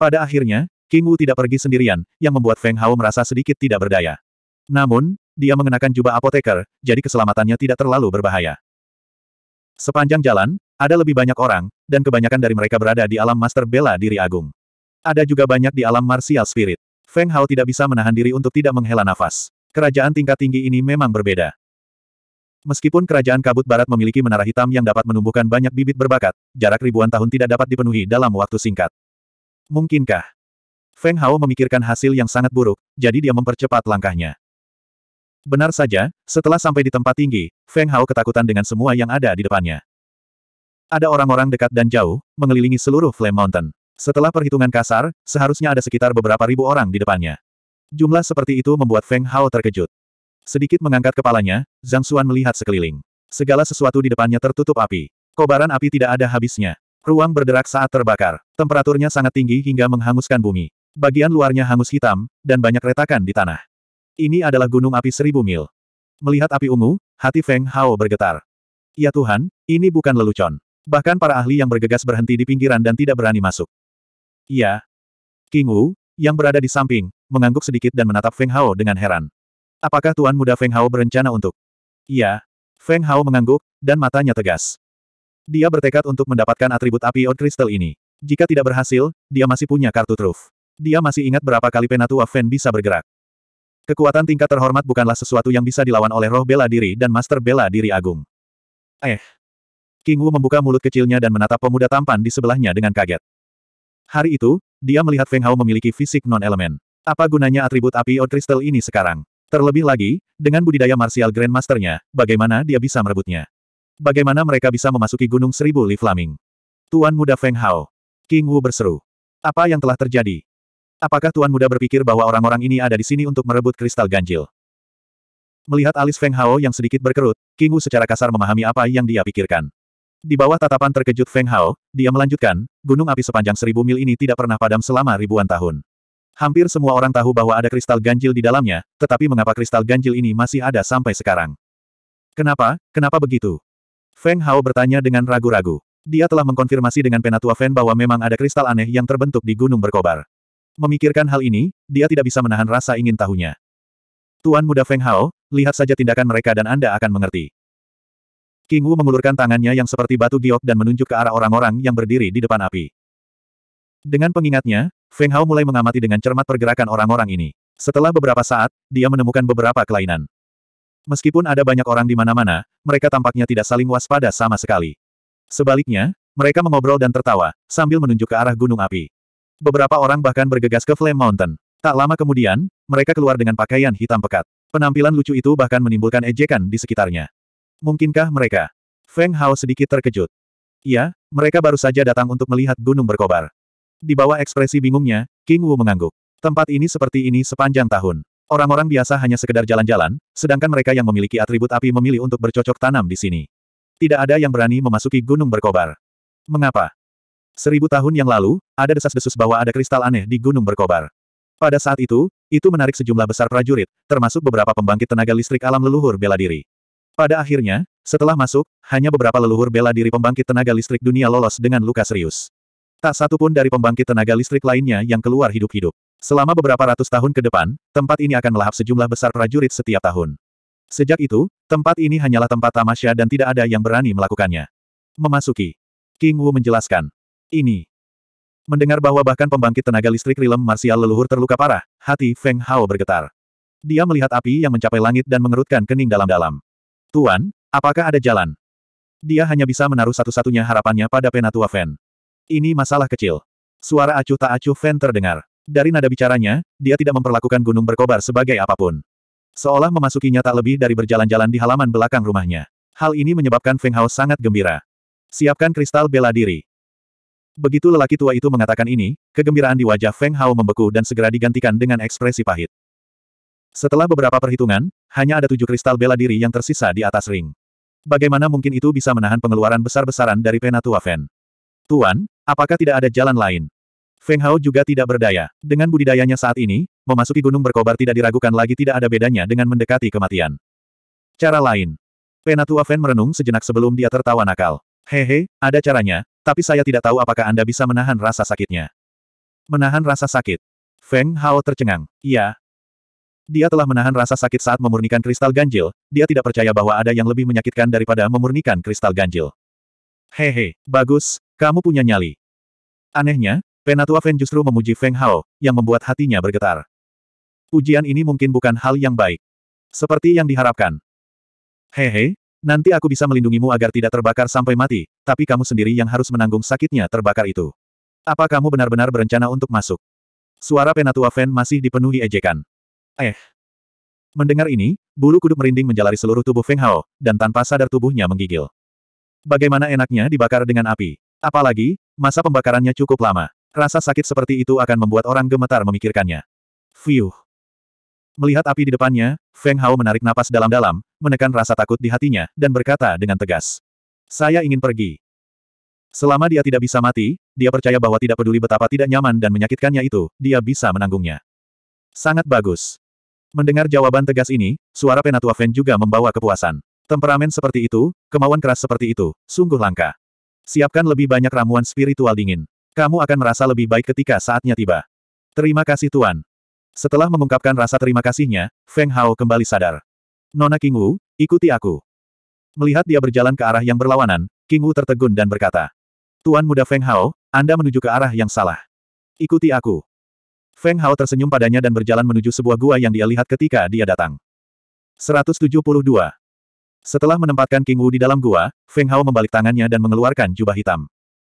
Pada akhirnya, King Wu tidak pergi sendirian, yang membuat Feng Hao merasa sedikit tidak berdaya. Namun, dia mengenakan jubah apoteker, jadi keselamatannya tidak terlalu berbahaya. Sepanjang jalan, ada lebih banyak orang, dan kebanyakan dari mereka berada di alam master bela diri agung. Ada juga banyak di alam martial spirit. Feng Hao tidak bisa menahan diri untuk tidak menghela nafas. Kerajaan tingkat tinggi ini memang berbeda. Meskipun kerajaan kabut barat memiliki menara hitam yang dapat menumbuhkan banyak bibit berbakat, jarak ribuan tahun tidak dapat dipenuhi dalam waktu singkat. Mungkinkah? Feng Hao memikirkan hasil yang sangat buruk, jadi dia mempercepat langkahnya. Benar saja, setelah sampai di tempat tinggi, Feng Hao ketakutan dengan semua yang ada di depannya. Ada orang-orang dekat dan jauh, mengelilingi seluruh Flame Mountain. Setelah perhitungan kasar, seharusnya ada sekitar beberapa ribu orang di depannya. Jumlah seperti itu membuat Feng Hao terkejut. Sedikit mengangkat kepalanya, Zhang Xuan melihat sekeliling. Segala sesuatu di depannya tertutup api. Kobaran api tidak ada habisnya. Ruang berderak saat terbakar. Temperaturnya sangat tinggi hingga menghanguskan bumi. Bagian luarnya hangus hitam, dan banyak retakan di tanah. Ini adalah gunung api seribu mil. Melihat api ungu, hati Feng Hao bergetar. Ya Tuhan, ini bukan lelucon. Bahkan para ahli yang bergegas berhenti di pinggiran dan tidak berani masuk. Ya, King Wu, yang berada di samping, mengangguk sedikit dan menatap Feng Hao dengan heran. Apakah Tuan Muda Feng Hao berencana untuk? Ya, Feng Hao mengangguk, dan matanya tegas. Dia bertekad untuk mendapatkan atribut api od kristal ini. Jika tidak berhasil, dia masih punya kartu truf. Dia masih ingat berapa kali Penatua Fen bisa bergerak. Kekuatan tingkat terhormat bukanlah sesuatu yang bisa dilawan oleh roh bela diri dan master bela diri agung. Eh. King Wu membuka mulut kecilnya dan menatap pemuda tampan di sebelahnya dengan kaget. Hari itu, dia melihat Feng Hao memiliki fisik non-elemen. Apa gunanya atribut api od kristal ini sekarang? Terlebih lagi, dengan budidaya marsial Grandmasternya, bagaimana dia bisa merebutnya? Bagaimana mereka bisa memasuki Gunung Seribu Li Flaming? Tuan Muda Feng Hao. King Wu berseru. Apa yang telah terjadi? Apakah Tuan Muda berpikir bahwa orang-orang ini ada di sini untuk merebut kristal ganjil? Melihat alis Feng Hao yang sedikit berkerut, King Wu secara kasar memahami apa yang dia pikirkan. Di bawah tatapan terkejut Feng Hao, dia melanjutkan, gunung api sepanjang seribu mil ini tidak pernah padam selama ribuan tahun. Hampir semua orang tahu bahwa ada kristal ganjil di dalamnya, tetapi mengapa kristal ganjil ini masih ada sampai sekarang? Kenapa, kenapa begitu? Feng Hao bertanya dengan ragu-ragu. Dia telah mengkonfirmasi dengan penatua Fen bahwa memang ada kristal aneh yang terbentuk di gunung berkobar. Memikirkan hal ini, dia tidak bisa menahan rasa ingin tahunya. Tuan muda Feng Hao, lihat saja tindakan mereka dan Anda akan mengerti. King Wu mengulurkan tangannya yang seperti batu giok dan menunjuk ke arah orang-orang yang berdiri di depan api. Dengan pengingatnya, Feng Hao mulai mengamati dengan cermat pergerakan orang-orang ini. Setelah beberapa saat, dia menemukan beberapa kelainan. Meskipun ada banyak orang di mana-mana, mereka tampaknya tidak saling waspada sama sekali. Sebaliknya, mereka mengobrol dan tertawa, sambil menunjuk ke arah gunung api. Beberapa orang bahkan bergegas ke Flame Mountain. Tak lama kemudian, mereka keluar dengan pakaian hitam pekat. Penampilan lucu itu bahkan menimbulkan ejekan di sekitarnya. Mungkinkah mereka? Feng Hao sedikit terkejut. Iya, mereka baru saja datang untuk melihat gunung berkobar. Di bawah ekspresi bingungnya, King Wu mengangguk. Tempat ini seperti ini sepanjang tahun. Orang-orang biasa hanya sekedar jalan-jalan, sedangkan mereka yang memiliki atribut api memilih untuk bercocok tanam di sini. Tidak ada yang berani memasuki gunung berkobar. Mengapa? Seribu tahun yang lalu, ada desas-desus bahwa ada kristal aneh di gunung berkobar. Pada saat itu, itu menarik sejumlah besar prajurit, termasuk beberapa pembangkit tenaga listrik alam leluhur bela diri. Pada akhirnya, setelah masuk, hanya beberapa leluhur bela diri pembangkit tenaga listrik dunia lolos dengan luka serius. Tak satu pun dari pembangkit tenaga listrik lainnya yang keluar hidup-hidup. Selama beberapa ratus tahun ke depan, tempat ini akan melahap sejumlah besar prajurit setiap tahun. Sejak itu, tempat ini hanyalah tempat tamasya dan tidak ada yang berani melakukannya. Memasuki. King Wu menjelaskan. Ini. Mendengar bahwa bahkan pembangkit tenaga listrik rilem marsial leluhur terluka parah, hati Feng Hao bergetar. Dia melihat api yang mencapai langit dan mengerutkan kening dalam-dalam. Tuan, apakah ada jalan? Dia hanya bisa menaruh satu-satunya harapannya pada penatua Fen. Ini masalah kecil. Suara acuh tak acuh Fen terdengar. Dari nada bicaranya, dia tidak memperlakukan gunung berkobar sebagai apapun. Seolah memasukinya tak lebih dari berjalan-jalan di halaman belakang rumahnya. Hal ini menyebabkan Feng Hao sangat gembira. Siapkan kristal bela diri. Begitu lelaki tua itu mengatakan ini, kegembiraan di wajah Feng Hao membeku dan segera digantikan dengan ekspresi pahit. Setelah beberapa perhitungan, hanya ada tujuh kristal bela diri yang tersisa di atas ring. Bagaimana mungkin itu bisa menahan pengeluaran besar-besaran dari penatua Fen? Tuan, apakah tidak ada jalan lain? Feng Hao juga tidak berdaya. Dengan budidayanya saat ini, memasuki gunung berkobar tidak diragukan lagi tidak ada bedanya dengan mendekati kematian. Cara lain. Penatua Feng merenung sejenak sebelum dia tertawa nakal. Hehe, ada caranya, tapi saya tidak tahu apakah Anda bisa menahan rasa sakitnya. Menahan rasa sakit. Feng Hao tercengang. Iya. Dia telah menahan rasa sakit saat memurnikan kristal ganjil, dia tidak percaya bahwa ada yang lebih menyakitkan daripada memurnikan kristal ganjil. Hehe, bagus, kamu punya nyali. Anehnya, Penatua Feng justru memuji Feng Hao, yang membuat hatinya bergetar. Ujian ini mungkin bukan hal yang baik. Seperti yang diharapkan. Hehe, nanti aku bisa melindungimu agar tidak terbakar sampai mati, tapi kamu sendiri yang harus menanggung sakitnya terbakar itu. Apa kamu benar-benar berencana untuk masuk? Suara Penatua Feng masih dipenuhi ejekan. Eh. Mendengar ini, bulu kuduk merinding menjalari seluruh tubuh Feng Hao, dan tanpa sadar tubuhnya menggigil. Bagaimana enaknya dibakar dengan api? Apalagi, masa pembakarannya cukup lama. Rasa sakit seperti itu akan membuat orang gemetar memikirkannya. Fiuh. Melihat api di depannya, Feng Hao menarik napas dalam-dalam, menekan rasa takut di hatinya, dan berkata dengan tegas. Saya ingin pergi. Selama dia tidak bisa mati, dia percaya bahwa tidak peduli betapa tidak nyaman dan menyakitkannya itu, dia bisa menanggungnya. Sangat bagus. Mendengar jawaban tegas ini, suara Penatua Feng juga membawa kepuasan. Temperamen seperti itu, kemauan keras seperti itu, sungguh langka. Siapkan lebih banyak ramuan spiritual dingin. Kamu akan merasa lebih baik ketika saatnya tiba. Terima kasih Tuan. Setelah mengungkapkan rasa terima kasihnya, Feng Hao kembali sadar. Nona King Wu, ikuti aku. Melihat dia berjalan ke arah yang berlawanan, King Wu tertegun dan berkata. Tuan muda Feng Hao, Anda menuju ke arah yang salah. Ikuti aku. Feng Hao tersenyum padanya dan berjalan menuju sebuah gua yang dia lihat ketika dia datang. 172. Setelah menempatkan King Wu di dalam gua, Feng Hao membalik tangannya dan mengeluarkan jubah hitam.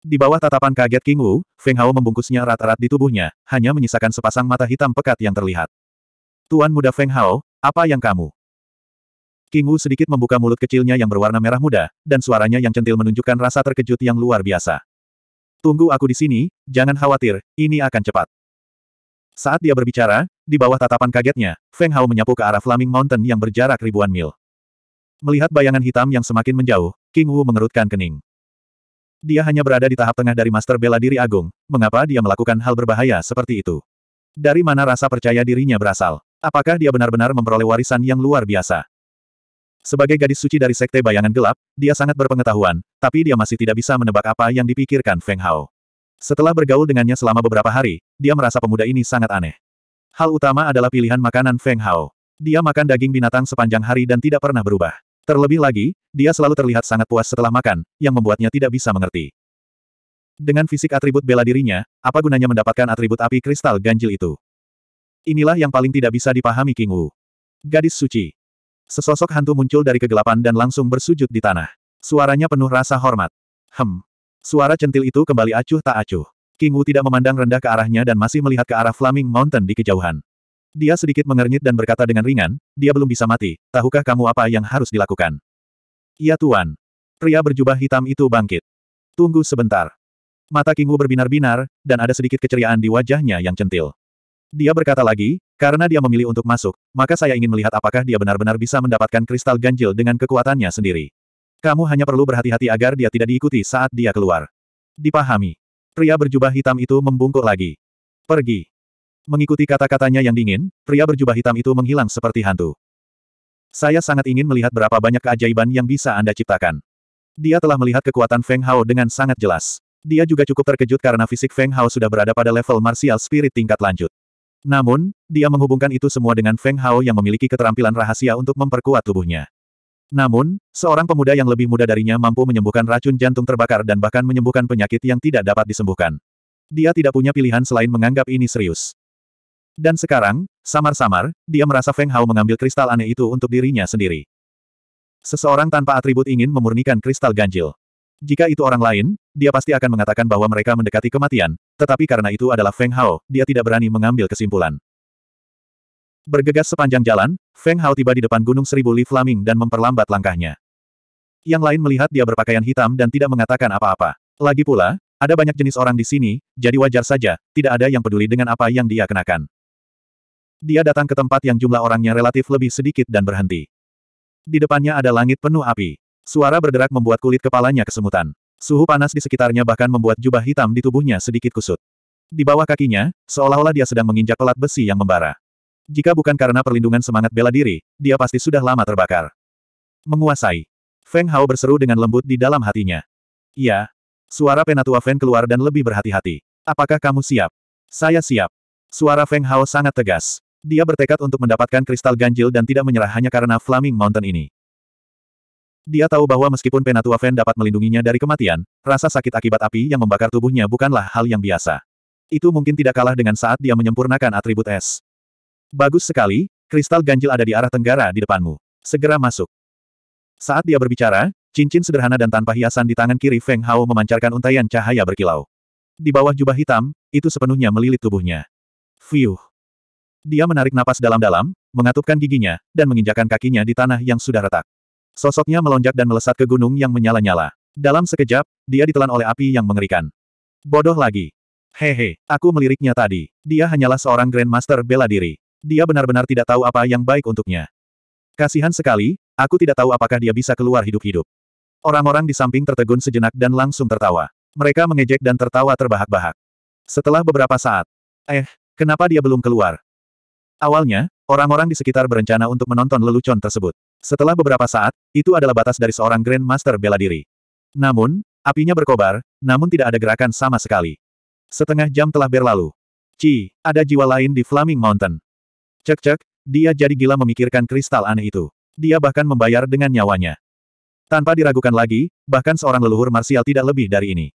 Di bawah tatapan kaget King Wu, Feng Hao membungkusnya rata-rat di tubuhnya, hanya menyisakan sepasang mata hitam pekat yang terlihat. Tuan muda Feng Hao, apa yang kamu? King Wu sedikit membuka mulut kecilnya yang berwarna merah muda, dan suaranya yang centil menunjukkan rasa terkejut yang luar biasa. Tunggu aku di sini, jangan khawatir, ini akan cepat. Saat dia berbicara, di bawah tatapan kagetnya, Feng Hao menyapu ke arah Flaming Mountain yang berjarak ribuan mil. Melihat bayangan hitam yang semakin menjauh, King Wu mengerutkan kening dia hanya berada di tahap tengah dari master bela diri agung, mengapa dia melakukan hal berbahaya seperti itu? Dari mana rasa percaya dirinya berasal? Apakah dia benar-benar memperoleh warisan yang luar biasa? Sebagai gadis suci dari sekte bayangan gelap, dia sangat berpengetahuan, tapi dia masih tidak bisa menebak apa yang dipikirkan Feng Hao. Setelah bergaul dengannya selama beberapa hari, dia merasa pemuda ini sangat aneh. Hal utama adalah pilihan makanan Feng Hao. Dia makan daging binatang sepanjang hari dan tidak pernah berubah. Terlebih lagi, dia selalu terlihat sangat puas setelah makan, yang membuatnya tidak bisa mengerti. Dengan fisik atribut bela dirinya, apa gunanya mendapatkan atribut api kristal ganjil itu? Inilah yang paling tidak bisa dipahami King Wu. Gadis suci. Sesosok hantu muncul dari kegelapan dan langsung bersujud di tanah. Suaranya penuh rasa hormat. Hem. Suara centil itu kembali acuh tak acuh. King Wu tidak memandang rendah ke arahnya dan masih melihat ke arah Flaming Mountain di kejauhan. Dia sedikit mengernyit dan berkata dengan ringan, dia belum bisa mati, tahukah kamu apa yang harus dilakukan? Iya tuan. Pria berjubah hitam itu bangkit. Tunggu sebentar. Mata Kingu berbinar-binar, dan ada sedikit keceriaan di wajahnya yang centil. Dia berkata lagi, karena dia memilih untuk masuk, maka saya ingin melihat apakah dia benar-benar bisa mendapatkan kristal ganjil dengan kekuatannya sendiri. Kamu hanya perlu berhati-hati agar dia tidak diikuti saat dia keluar. Dipahami. Pria berjubah hitam itu membungkuk lagi. Pergi. Mengikuti kata-katanya yang dingin, pria berjubah hitam itu menghilang seperti hantu. Saya sangat ingin melihat berapa banyak keajaiban yang bisa Anda ciptakan. Dia telah melihat kekuatan Feng Hao dengan sangat jelas. Dia juga cukup terkejut karena fisik Feng Hao sudah berada pada level martial spirit tingkat lanjut. Namun, dia menghubungkan itu semua dengan Feng Hao yang memiliki keterampilan rahasia untuk memperkuat tubuhnya. Namun, seorang pemuda yang lebih muda darinya mampu menyembuhkan racun jantung terbakar dan bahkan menyembuhkan penyakit yang tidak dapat disembuhkan. Dia tidak punya pilihan selain menganggap ini serius. Dan sekarang, samar-samar, dia merasa Feng Hao mengambil kristal aneh itu untuk dirinya sendiri. Seseorang tanpa atribut ingin memurnikan kristal ganjil. Jika itu orang lain, dia pasti akan mengatakan bahwa mereka mendekati kematian, tetapi karena itu adalah Feng Hao, dia tidak berani mengambil kesimpulan. Bergegas sepanjang jalan, Feng Hao tiba di depan Gunung Seribu Li Flaming dan memperlambat langkahnya. Yang lain melihat dia berpakaian hitam dan tidak mengatakan apa-apa. Lagi pula, ada banyak jenis orang di sini, jadi wajar saja, tidak ada yang peduli dengan apa yang dia kenakan. Dia datang ke tempat yang jumlah orangnya relatif lebih sedikit dan berhenti. Di depannya ada langit penuh api. Suara berderak membuat kulit kepalanya kesemutan. Suhu panas di sekitarnya bahkan membuat jubah hitam di tubuhnya sedikit kusut. Di bawah kakinya, seolah-olah dia sedang menginjak pelat besi yang membara. Jika bukan karena perlindungan semangat bela diri, dia pasti sudah lama terbakar. Menguasai. Feng Hao berseru dengan lembut di dalam hatinya. Ya. Suara penatua Feng keluar dan lebih berhati-hati. Apakah kamu siap? Saya siap. Suara Feng Hao sangat tegas. Dia bertekad untuk mendapatkan kristal ganjil dan tidak menyerah hanya karena Flaming Mountain ini. Dia tahu bahwa meskipun Penatua Fen dapat melindunginya dari kematian, rasa sakit akibat api yang membakar tubuhnya bukanlah hal yang biasa. Itu mungkin tidak kalah dengan saat dia menyempurnakan atribut es. Bagus sekali, kristal ganjil ada di arah tenggara di depanmu. Segera masuk. Saat dia berbicara, cincin sederhana dan tanpa hiasan di tangan kiri Feng Hao memancarkan untaian cahaya berkilau. Di bawah jubah hitam, itu sepenuhnya melilit tubuhnya. Fiuh. Dia menarik napas dalam-dalam, mengatupkan giginya, dan menginjakan kakinya di tanah yang sudah retak. Sosoknya melonjak dan melesat ke gunung yang menyala-nyala. Dalam sekejap, dia ditelan oleh api yang mengerikan. Bodoh lagi. Hehe, aku meliriknya tadi. Dia hanyalah seorang Grandmaster bela diri. Dia benar-benar tidak tahu apa yang baik untuknya. Kasihan sekali, aku tidak tahu apakah dia bisa keluar hidup-hidup. Orang-orang di samping tertegun sejenak dan langsung tertawa. Mereka mengejek dan tertawa terbahak-bahak. Setelah beberapa saat, eh, kenapa dia belum keluar? Awalnya, orang-orang di sekitar berencana untuk menonton lelucon tersebut. Setelah beberapa saat, itu adalah batas dari seorang Grandmaster bela diri. Namun, apinya berkobar, namun tidak ada gerakan sama sekali. Setengah jam telah berlalu. Ci, ada jiwa lain di Flaming Mountain. Cek-cek, dia jadi gila memikirkan kristal aneh itu. Dia bahkan membayar dengan nyawanya. Tanpa diragukan lagi, bahkan seorang leluhur marsial tidak lebih dari ini.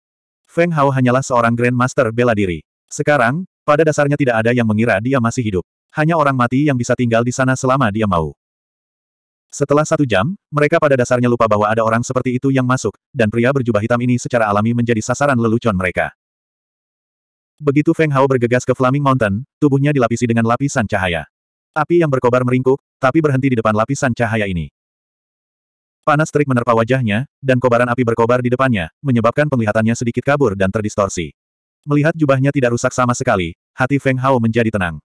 Feng Hao hanyalah seorang Grandmaster bela diri. Sekarang, pada dasarnya tidak ada yang mengira dia masih hidup hanya orang mati yang bisa tinggal di sana selama dia mau. Setelah satu jam, mereka pada dasarnya lupa bahwa ada orang seperti itu yang masuk, dan pria berjubah hitam ini secara alami menjadi sasaran lelucon mereka. Begitu Feng Hao bergegas ke Flaming Mountain, tubuhnya dilapisi dengan lapisan cahaya. Api yang berkobar meringkuk, tapi berhenti di depan lapisan cahaya ini. Panas terik menerpa wajahnya, dan kobaran api berkobar di depannya, menyebabkan penglihatannya sedikit kabur dan terdistorsi. Melihat jubahnya tidak rusak sama sekali, hati Feng Hao menjadi tenang.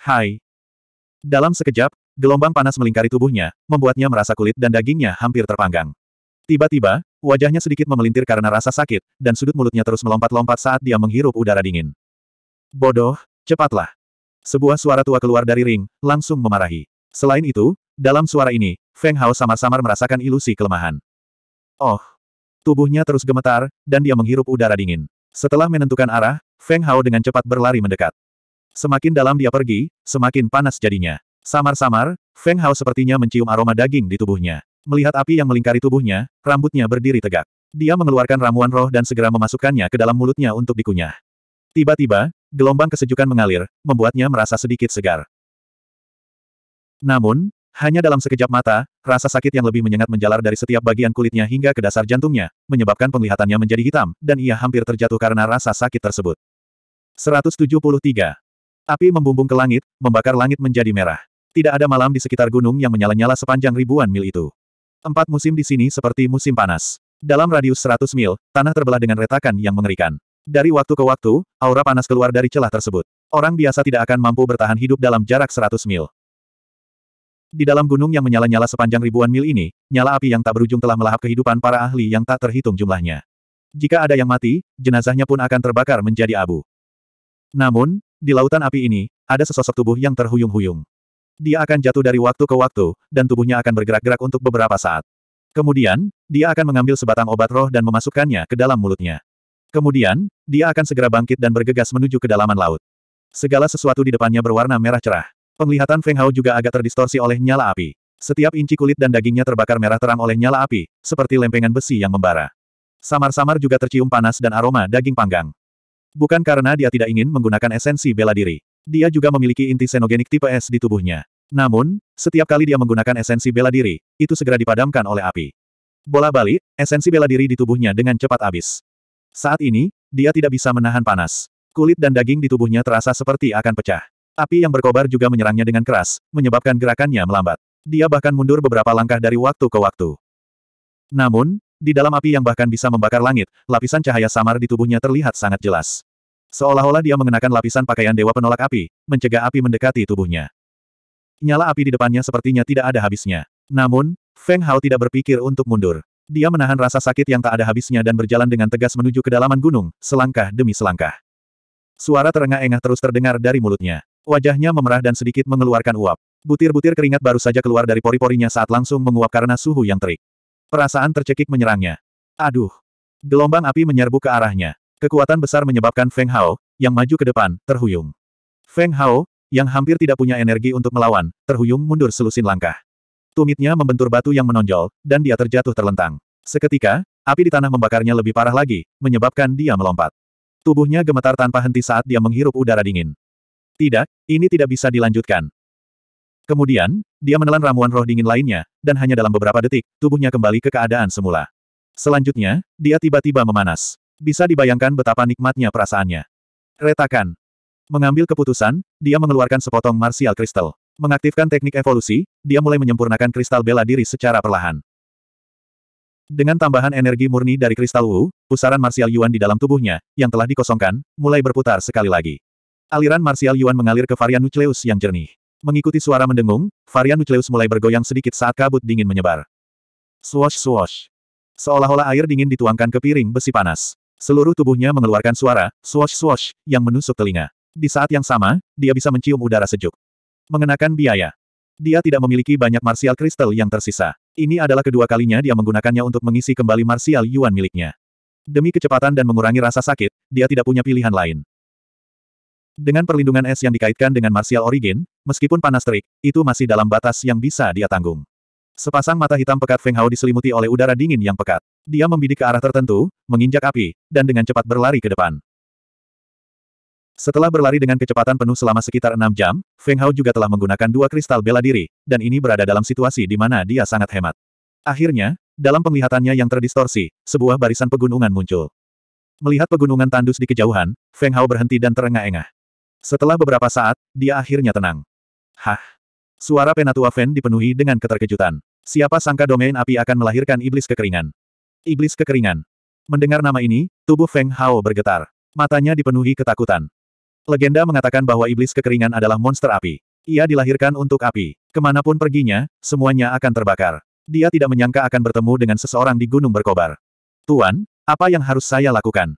Hai. Dalam sekejap, gelombang panas melingkari tubuhnya, membuatnya merasa kulit dan dagingnya hampir terpanggang. Tiba-tiba, wajahnya sedikit memelintir karena rasa sakit, dan sudut mulutnya terus melompat-lompat saat dia menghirup udara dingin. Bodoh, cepatlah. Sebuah suara tua keluar dari ring, langsung memarahi. Selain itu, dalam suara ini, Feng Hao samar-samar merasakan ilusi kelemahan. Oh. Tubuhnya terus gemetar, dan dia menghirup udara dingin. Setelah menentukan arah, Feng Hao dengan cepat berlari mendekat. Semakin dalam dia pergi, semakin panas jadinya. Samar-samar, Feng Hao sepertinya mencium aroma daging di tubuhnya. Melihat api yang melingkari tubuhnya, rambutnya berdiri tegak. Dia mengeluarkan ramuan roh dan segera memasukkannya ke dalam mulutnya untuk dikunyah. Tiba-tiba, gelombang kesejukan mengalir, membuatnya merasa sedikit segar. Namun, hanya dalam sekejap mata, rasa sakit yang lebih menyengat menjalar dari setiap bagian kulitnya hingga ke dasar jantungnya, menyebabkan penglihatannya menjadi hitam, dan ia hampir terjatuh karena rasa sakit tersebut. 173. Api membumbung ke langit, membakar langit menjadi merah. Tidak ada malam di sekitar gunung yang menyala-nyala sepanjang ribuan mil itu. Empat musim di sini seperti musim panas. Dalam radius 100 mil, tanah terbelah dengan retakan yang mengerikan. Dari waktu ke waktu, aura panas keluar dari celah tersebut. Orang biasa tidak akan mampu bertahan hidup dalam jarak 100 mil. Di dalam gunung yang menyala-nyala sepanjang ribuan mil ini, nyala api yang tak berujung telah melahap kehidupan para ahli yang tak terhitung jumlahnya. Jika ada yang mati, jenazahnya pun akan terbakar menjadi abu. Namun, di lautan api ini, ada sesosok tubuh yang terhuyung-huyung. Dia akan jatuh dari waktu ke waktu, dan tubuhnya akan bergerak-gerak untuk beberapa saat. Kemudian, dia akan mengambil sebatang obat roh dan memasukkannya ke dalam mulutnya. Kemudian, dia akan segera bangkit dan bergegas menuju kedalaman laut. Segala sesuatu di depannya berwarna merah cerah. Penglihatan Feng Hao juga agak terdistorsi oleh nyala api. Setiap inci kulit dan dagingnya terbakar merah terang oleh nyala api, seperti lempengan besi yang membara. Samar-samar juga tercium panas dan aroma daging panggang. Bukan karena dia tidak ingin menggunakan esensi bela diri. Dia juga memiliki inti senogenik tipe S di tubuhnya. Namun, setiap kali dia menggunakan esensi bela diri, itu segera dipadamkan oleh api. Bola balik, esensi bela diri di tubuhnya dengan cepat habis. Saat ini, dia tidak bisa menahan panas. Kulit dan daging di tubuhnya terasa seperti akan pecah. Api yang berkobar juga menyerangnya dengan keras, menyebabkan gerakannya melambat. Dia bahkan mundur beberapa langkah dari waktu ke waktu. Namun, di dalam api yang bahkan bisa membakar langit, lapisan cahaya samar di tubuhnya terlihat sangat jelas. Seolah-olah dia mengenakan lapisan pakaian dewa penolak api, mencegah api mendekati tubuhnya. Nyala api di depannya sepertinya tidak ada habisnya. Namun, Feng Hao tidak berpikir untuk mundur. Dia menahan rasa sakit yang tak ada habisnya dan berjalan dengan tegas menuju kedalaman gunung, selangkah demi selangkah. Suara terengah-engah terus terdengar dari mulutnya. Wajahnya memerah dan sedikit mengeluarkan uap. Butir-butir keringat baru saja keluar dari pori-porinya saat langsung menguap karena suhu yang terik. Perasaan tercekik menyerangnya. Aduh! Gelombang api menyerbu ke arahnya. Kekuatan besar menyebabkan Feng Hao, yang maju ke depan, terhuyung. Feng Hao, yang hampir tidak punya energi untuk melawan, terhuyung mundur selusin langkah. Tumitnya membentur batu yang menonjol, dan dia terjatuh terlentang. Seketika, api di tanah membakarnya lebih parah lagi, menyebabkan dia melompat. Tubuhnya gemetar tanpa henti saat dia menghirup udara dingin. Tidak, ini tidak bisa dilanjutkan. Kemudian, dia menelan ramuan roh dingin lainnya, dan hanya dalam beberapa detik, tubuhnya kembali ke keadaan semula. Selanjutnya, dia tiba-tiba memanas. Bisa dibayangkan betapa nikmatnya perasaannya. Retakan. Mengambil keputusan, dia mengeluarkan sepotong martial kristal. Mengaktifkan teknik evolusi, dia mulai menyempurnakan kristal bela diri secara perlahan. Dengan tambahan energi murni dari kristal Wu, pusaran martial Yuan di dalam tubuhnya, yang telah dikosongkan, mulai berputar sekali lagi. Aliran martial Yuan mengalir ke varian nukleus yang jernih. Mengikuti suara mendengung, varian Nucleus mulai bergoyang sedikit saat kabut dingin menyebar. Swash swash. Seolah-olah air dingin dituangkan ke piring besi panas. Seluruh tubuhnya mengeluarkan suara, swash swash, yang menusuk telinga. Di saat yang sama, dia bisa mencium udara sejuk. Mengenakan biaya. Dia tidak memiliki banyak martial kristal yang tersisa. Ini adalah kedua kalinya dia menggunakannya untuk mengisi kembali martial yuan miliknya. Demi kecepatan dan mengurangi rasa sakit, dia tidak punya pilihan lain. Dengan perlindungan es yang dikaitkan dengan martial origin, Meskipun panas terik, itu masih dalam batas yang bisa dia tanggung. Sepasang mata hitam pekat Feng Hao diselimuti oleh udara dingin yang pekat. Dia membidik ke arah tertentu, menginjak api, dan dengan cepat berlari ke depan. Setelah berlari dengan kecepatan penuh selama sekitar enam jam, Feng Hao juga telah menggunakan dua kristal bela diri, dan ini berada dalam situasi di mana dia sangat hemat. Akhirnya, dalam penglihatannya yang terdistorsi, sebuah barisan pegunungan muncul. Melihat pegunungan tandus di kejauhan, Feng Hao berhenti dan terengah-engah. Setelah beberapa saat, dia akhirnya tenang. Hah? Suara penatua Fen dipenuhi dengan keterkejutan. Siapa sangka domain api akan melahirkan iblis kekeringan? Iblis kekeringan. Mendengar nama ini, tubuh Feng Hao bergetar. Matanya dipenuhi ketakutan. Legenda mengatakan bahwa iblis kekeringan adalah monster api. Ia dilahirkan untuk api. Kemanapun perginya, semuanya akan terbakar. Dia tidak menyangka akan bertemu dengan seseorang di gunung berkobar. Tuan, apa yang harus saya lakukan?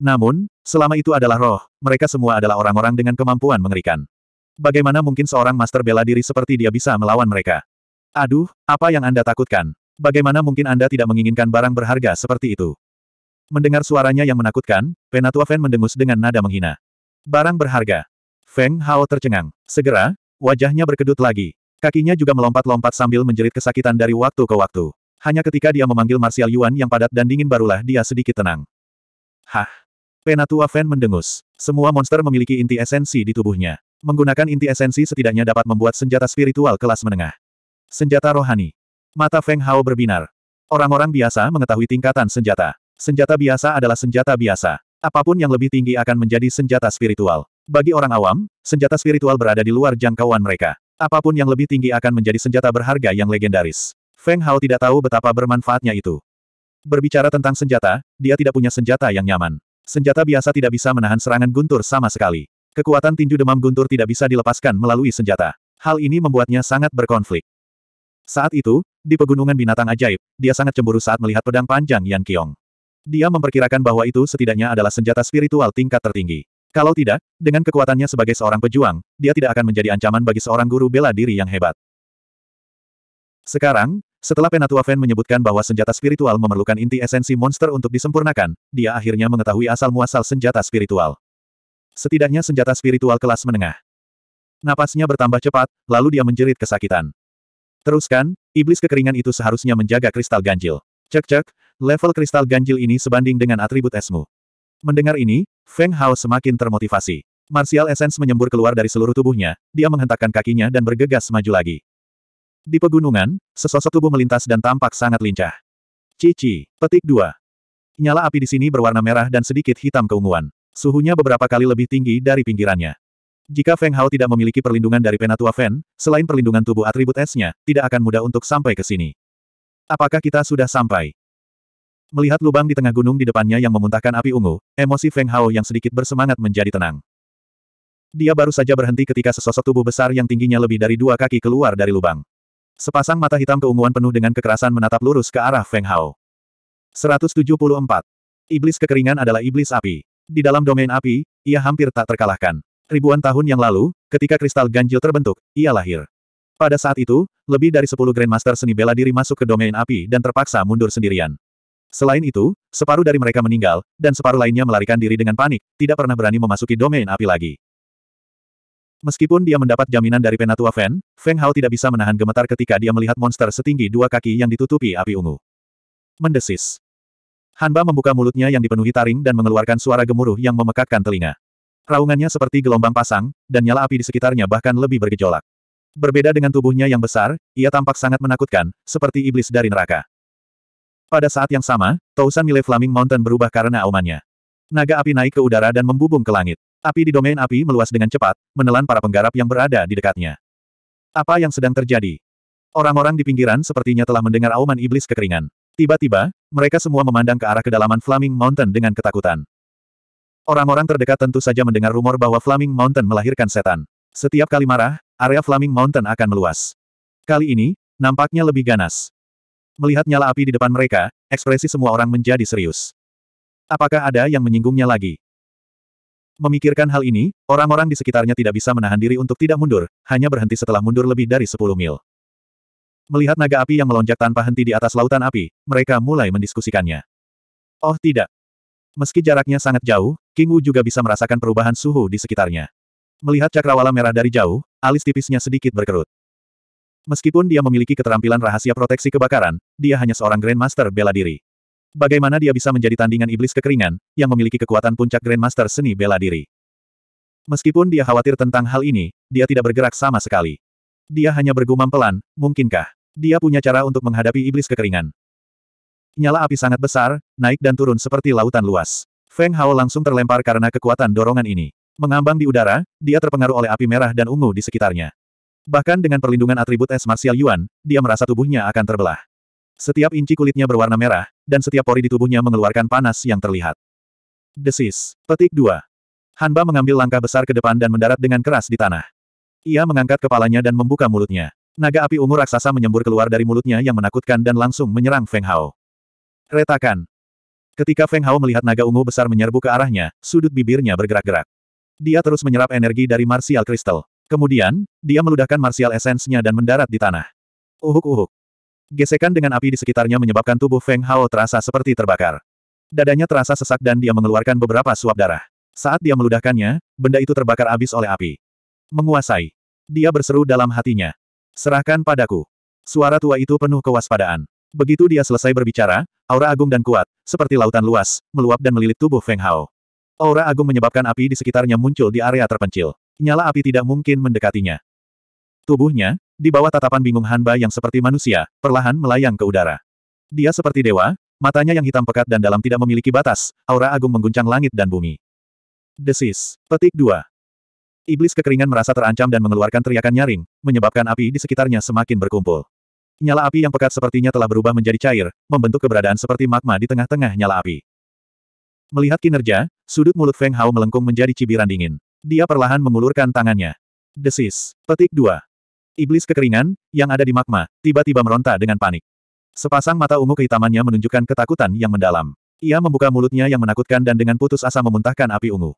Namun, selama itu adalah roh, mereka semua adalah orang-orang dengan kemampuan mengerikan. Bagaimana mungkin seorang master bela diri seperti dia bisa melawan mereka? Aduh, apa yang Anda takutkan? Bagaimana mungkin Anda tidak menginginkan barang berharga seperti itu? Mendengar suaranya yang menakutkan, Penatua Feng mendengus dengan nada menghina. Barang berharga. Feng Hao tercengang. Segera, wajahnya berkedut lagi. Kakinya juga melompat-lompat sambil menjerit kesakitan dari waktu ke waktu. Hanya ketika dia memanggil Martial Yuan yang padat dan dingin barulah dia sedikit tenang. Hah! Penatua Fen mendengus. Semua monster memiliki inti esensi di tubuhnya. Menggunakan inti esensi setidaknya dapat membuat senjata spiritual kelas menengah. Senjata rohani. Mata Feng Hao berbinar. Orang-orang biasa mengetahui tingkatan senjata. Senjata biasa adalah senjata biasa. Apapun yang lebih tinggi akan menjadi senjata spiritual. Bagi orang awam, senjata spiritual berada di luar jangkauan mereka. Apapun yang lebih tinggi akan menjadi senjata berharga yang legendaris. Feng Hao tidak tahu betapa bermanfaatnya itu. Berbicara tentang senjata, dia tidak punya senjata yang nyaman. Senjata biasa tidak bisa menahan serangan guntur sama sekali. Kekuatan tinju demam guntur tidak bisa dilepaskan melalui senjata. Hal ini membuatnya sangat berkonflik. Saat itu, di pegunungan binatang ajaib, dia sangat cemburu saat melihat pedang panjang Yan Kiong. Dia memperkirakan bahwa itu setidaknya adalah senjata spiritual tingkat tertinggi. Kalau tidak, dengan kekuatannya sebagai seorang pejuang, dia tidak akan menjadi ancaman bagi seorang guru bela diri yang hebat. Sekarang, setelah Penatua Fan menyebutkan bahwa senjata spiritual memerlukan inti esensi monster untuk disempurnakan, dia akhirnya mengetahui asal-muasal senjata spiritual. Setidaknya senjata spiritual kelas menengah. Napasnya bertambah cepat, lalu dia menjerit kesakitan. Teruskan, iblis kekeringan itu seharusnya menjaga kristal ganjil. Cek-cek, level kristal ganjil ini sebanding dengan atribut esmu. Mendengar ini, Feng Hao semakin termotivasi. Martial Essence menyembur keluar dari seluruh tubuhnya, dia menghentakkan kakinya dan bergegas maju lagi. Di pegunungan, sesosok tubuh melintas dan tampak sangat lincah. Cici, petik dua. Nyala api di sini berwarna merah dan sedikit hitam keunguan. Suhunya beberapa kali lebih tinggi dari pinggirannya. Jika Feng Hao tidak memiliki perlindungan dari Penatua Fen, selain perlindungan tubuh atribut esnya, tidak akan mudah untuk sampai ke sini. Apakah kita sudah sampai? Melihat lubang di tengah gunung di depannya yang memuntahkan api ungu, emosi Feng Hao yang sedikit bersemangat menjadi tenang. Dia baru saja berhenti ketika sesosok tubuh besar yang tingginya lebih dari dua kaki keluar dari lubang. Sepasang mata hitam keunguan penuh dengan kekerasan menatap lurus ke arah Feng Hao. 174. Iblis kekeringan adalah iblis api. Di dalam domain api, ia hampir tak terkalahkan. Ribuan tahun yang lalu, ketika kristal ganjil terbentuk, ia lahir. Pada saat itu, lebih dari 10 Grandmaster seni bela diri masuk ke domain api dan terpaksa mundur sendirian. Selain itu, separuh dari mereka meninggal, dan separuh lainnya melarikan diri dengan panik, tidak pernah berani memasuki domain api lagi. Meskipun dia mendapat jaminan dari Penatua Fen, Feng Hao tidak bisa menahan gemetar ketika dia melihat monster setinggi dua kaki yang ditutupi api ungu. Mendesis. Hanba membuka mulutnya yang dipenuhi taring dan mengeluarkan suara gemuruh yang memekakkan telinga. Raungannya seperti gelombang pasang, dan nyala api di sekitarnya bahkan lebih bergejolak. Berbeda dengan tubuhnya yang besar, ia tampak sangat menakutkan, seperti iblis dari neraka. Pada saat yang sama, Tausan Mile Flaming Mountain berubah karena aumannya. Naga api naik ke udara dan membubung ke langit. Api di domain api meluas dengan cepat, menelan para penggarap yang berada di dekatnya. Apa yang sedang terjadi? Orang-orang di pinggiran sepertinya telah mendengar auman iblis kekeringan. Tiba-tiba, mereka semua memandang ke arah kedalaman Flaming Mountain dengan ketakutan. Orang-orang terdekat tentu saja mendengar rumor bahwa Flaming Mountain melahirkan setan. Setiap kali marah, area Flaming Mountain akan meluas. Kali ini, nampaknya lebih ganas. Melihat nyala api di depan mereka, ekspresi semua orang menjadi serius. Apakah ada yang menyinggungnya lagi? Memikirkan hal ini, orang-orang di sekitarnya tidak bisa menahan diri untuk tidak mundur, hanya berhenti setelah mundur lebih dari 10 mil. Melihat naga api yang melonjak tanpa henti di atas lautan api, mereka mulai mendiskusikannya. Oh tidak. Meski jaraknya sangat jauh, King Wu juga bisa merasakan perubahan suhu di sekitarnya. Melihat cakrawala merah dari jauh, alis tipisnya sedikit berkerut. Meskipun dia memiliki keterampilan rahasia proteksi kebakaran, dia hanya seorang Grandmaster bela diri. Bagaimana dia bisa menjadi tandingan iblis kekeringan, yang memiliki kekuatan puncak Grandmaster seni bela diri? Meskipun dia khawatir tentang hal ini, dia tidak bergerak sama sekali. Dia hanya bergumam pelan, mungkinkah? Dia punya cara untuk menghadapi iblis kekeringan. Nyala api sangat besar, naik dan turun seperti lautan luas. Feng Hao langsung terlempar karena kekuatan dorongan ini. Mengambang di udara, dia terpengaruh oleh api merah dan ungu di sekitarnya. Bahkan dengan perlindungan atribut es martial Yuan, dia merasa tubuhnya akan terbelah. Setiap inci kulitnya berwarna merah, dan setiap pori di tubuhnya mengeluarkan panas yang terlihat. Desis. Petik 2. Hanba mengambil langkah besar ke depan dan mendarat dengan keras di tanah. Ia mengangkat kepalanya dan membuka mulutnya. Naga api ungu raksasa menyembur keluar dari mulutnya yang menakutkan dan langsung menyerang Feng Hao. Retakan. Ketika Feng Hao melihat naga ungu besar menyerbu ke arahnya, sudut bibirnya bergerak-gerak. Dia terus menyerap energi dari Martial Crystal. Kemudian, dia meludahkan Martial Essence-nya dan mendarat di tanah. Uhuk-uhuk. Gesekan dengan api di sekitarnya menyebabkan tubuh Feng Hao terasa seperti terbakar. Dadanya terasa sesak dan dia mengeluarkan beberapa suap darah. Saat dia meludahkannya, benda itu terbakar abis oleh api. Menguasai. Dia berseru dalam hatinya. Serahkan padaku. Suara tua itu penuh kewaspadaan. Begitu dia selesai berbicara, aura agung dan kuat, seperti lautan luas, meluap dan melilit tubuh Feng Hao. Aura agung menyebabkan api di sekitarnya muncul di area terpencil. Nyala api tidak mungkin mendekatinya. Tubuhnya, di bawah tatapan bingung Hanba yang seperti manusia, perlahan melayang ke udara. Dia seperti dewa, matanya yang hitam pekat dan dalam tidak memiliki batas, aura agung mengguncang langit dan bumi. Desis. Petik 2. Iblis kekeringan merasa terancam dan mengeluarkan teriakan nyaring, menyebabkan api di sekitarnya semakin berkumpul. Nyala api yang pekat sepertinya telah berubah menjadi cair, membentuk keberadaan seperti magma di tengah-tengah nyala api. Melihat kinerja, sudut mulut Feng Hao melengkung menjadi cibiran dingin. Dia perlahan mengulurkan tangannya. Desis. Petik 2. Iblis kekeringan, yang ada di magma, tiba-tiba meronta dengan panik. Sepasang mata ungu kehitamannya menunjukkan ketakutan yang mendalam. Ia membuka mulutnya yang menakutkan dan dengan putus asa memuntahkan api ungu.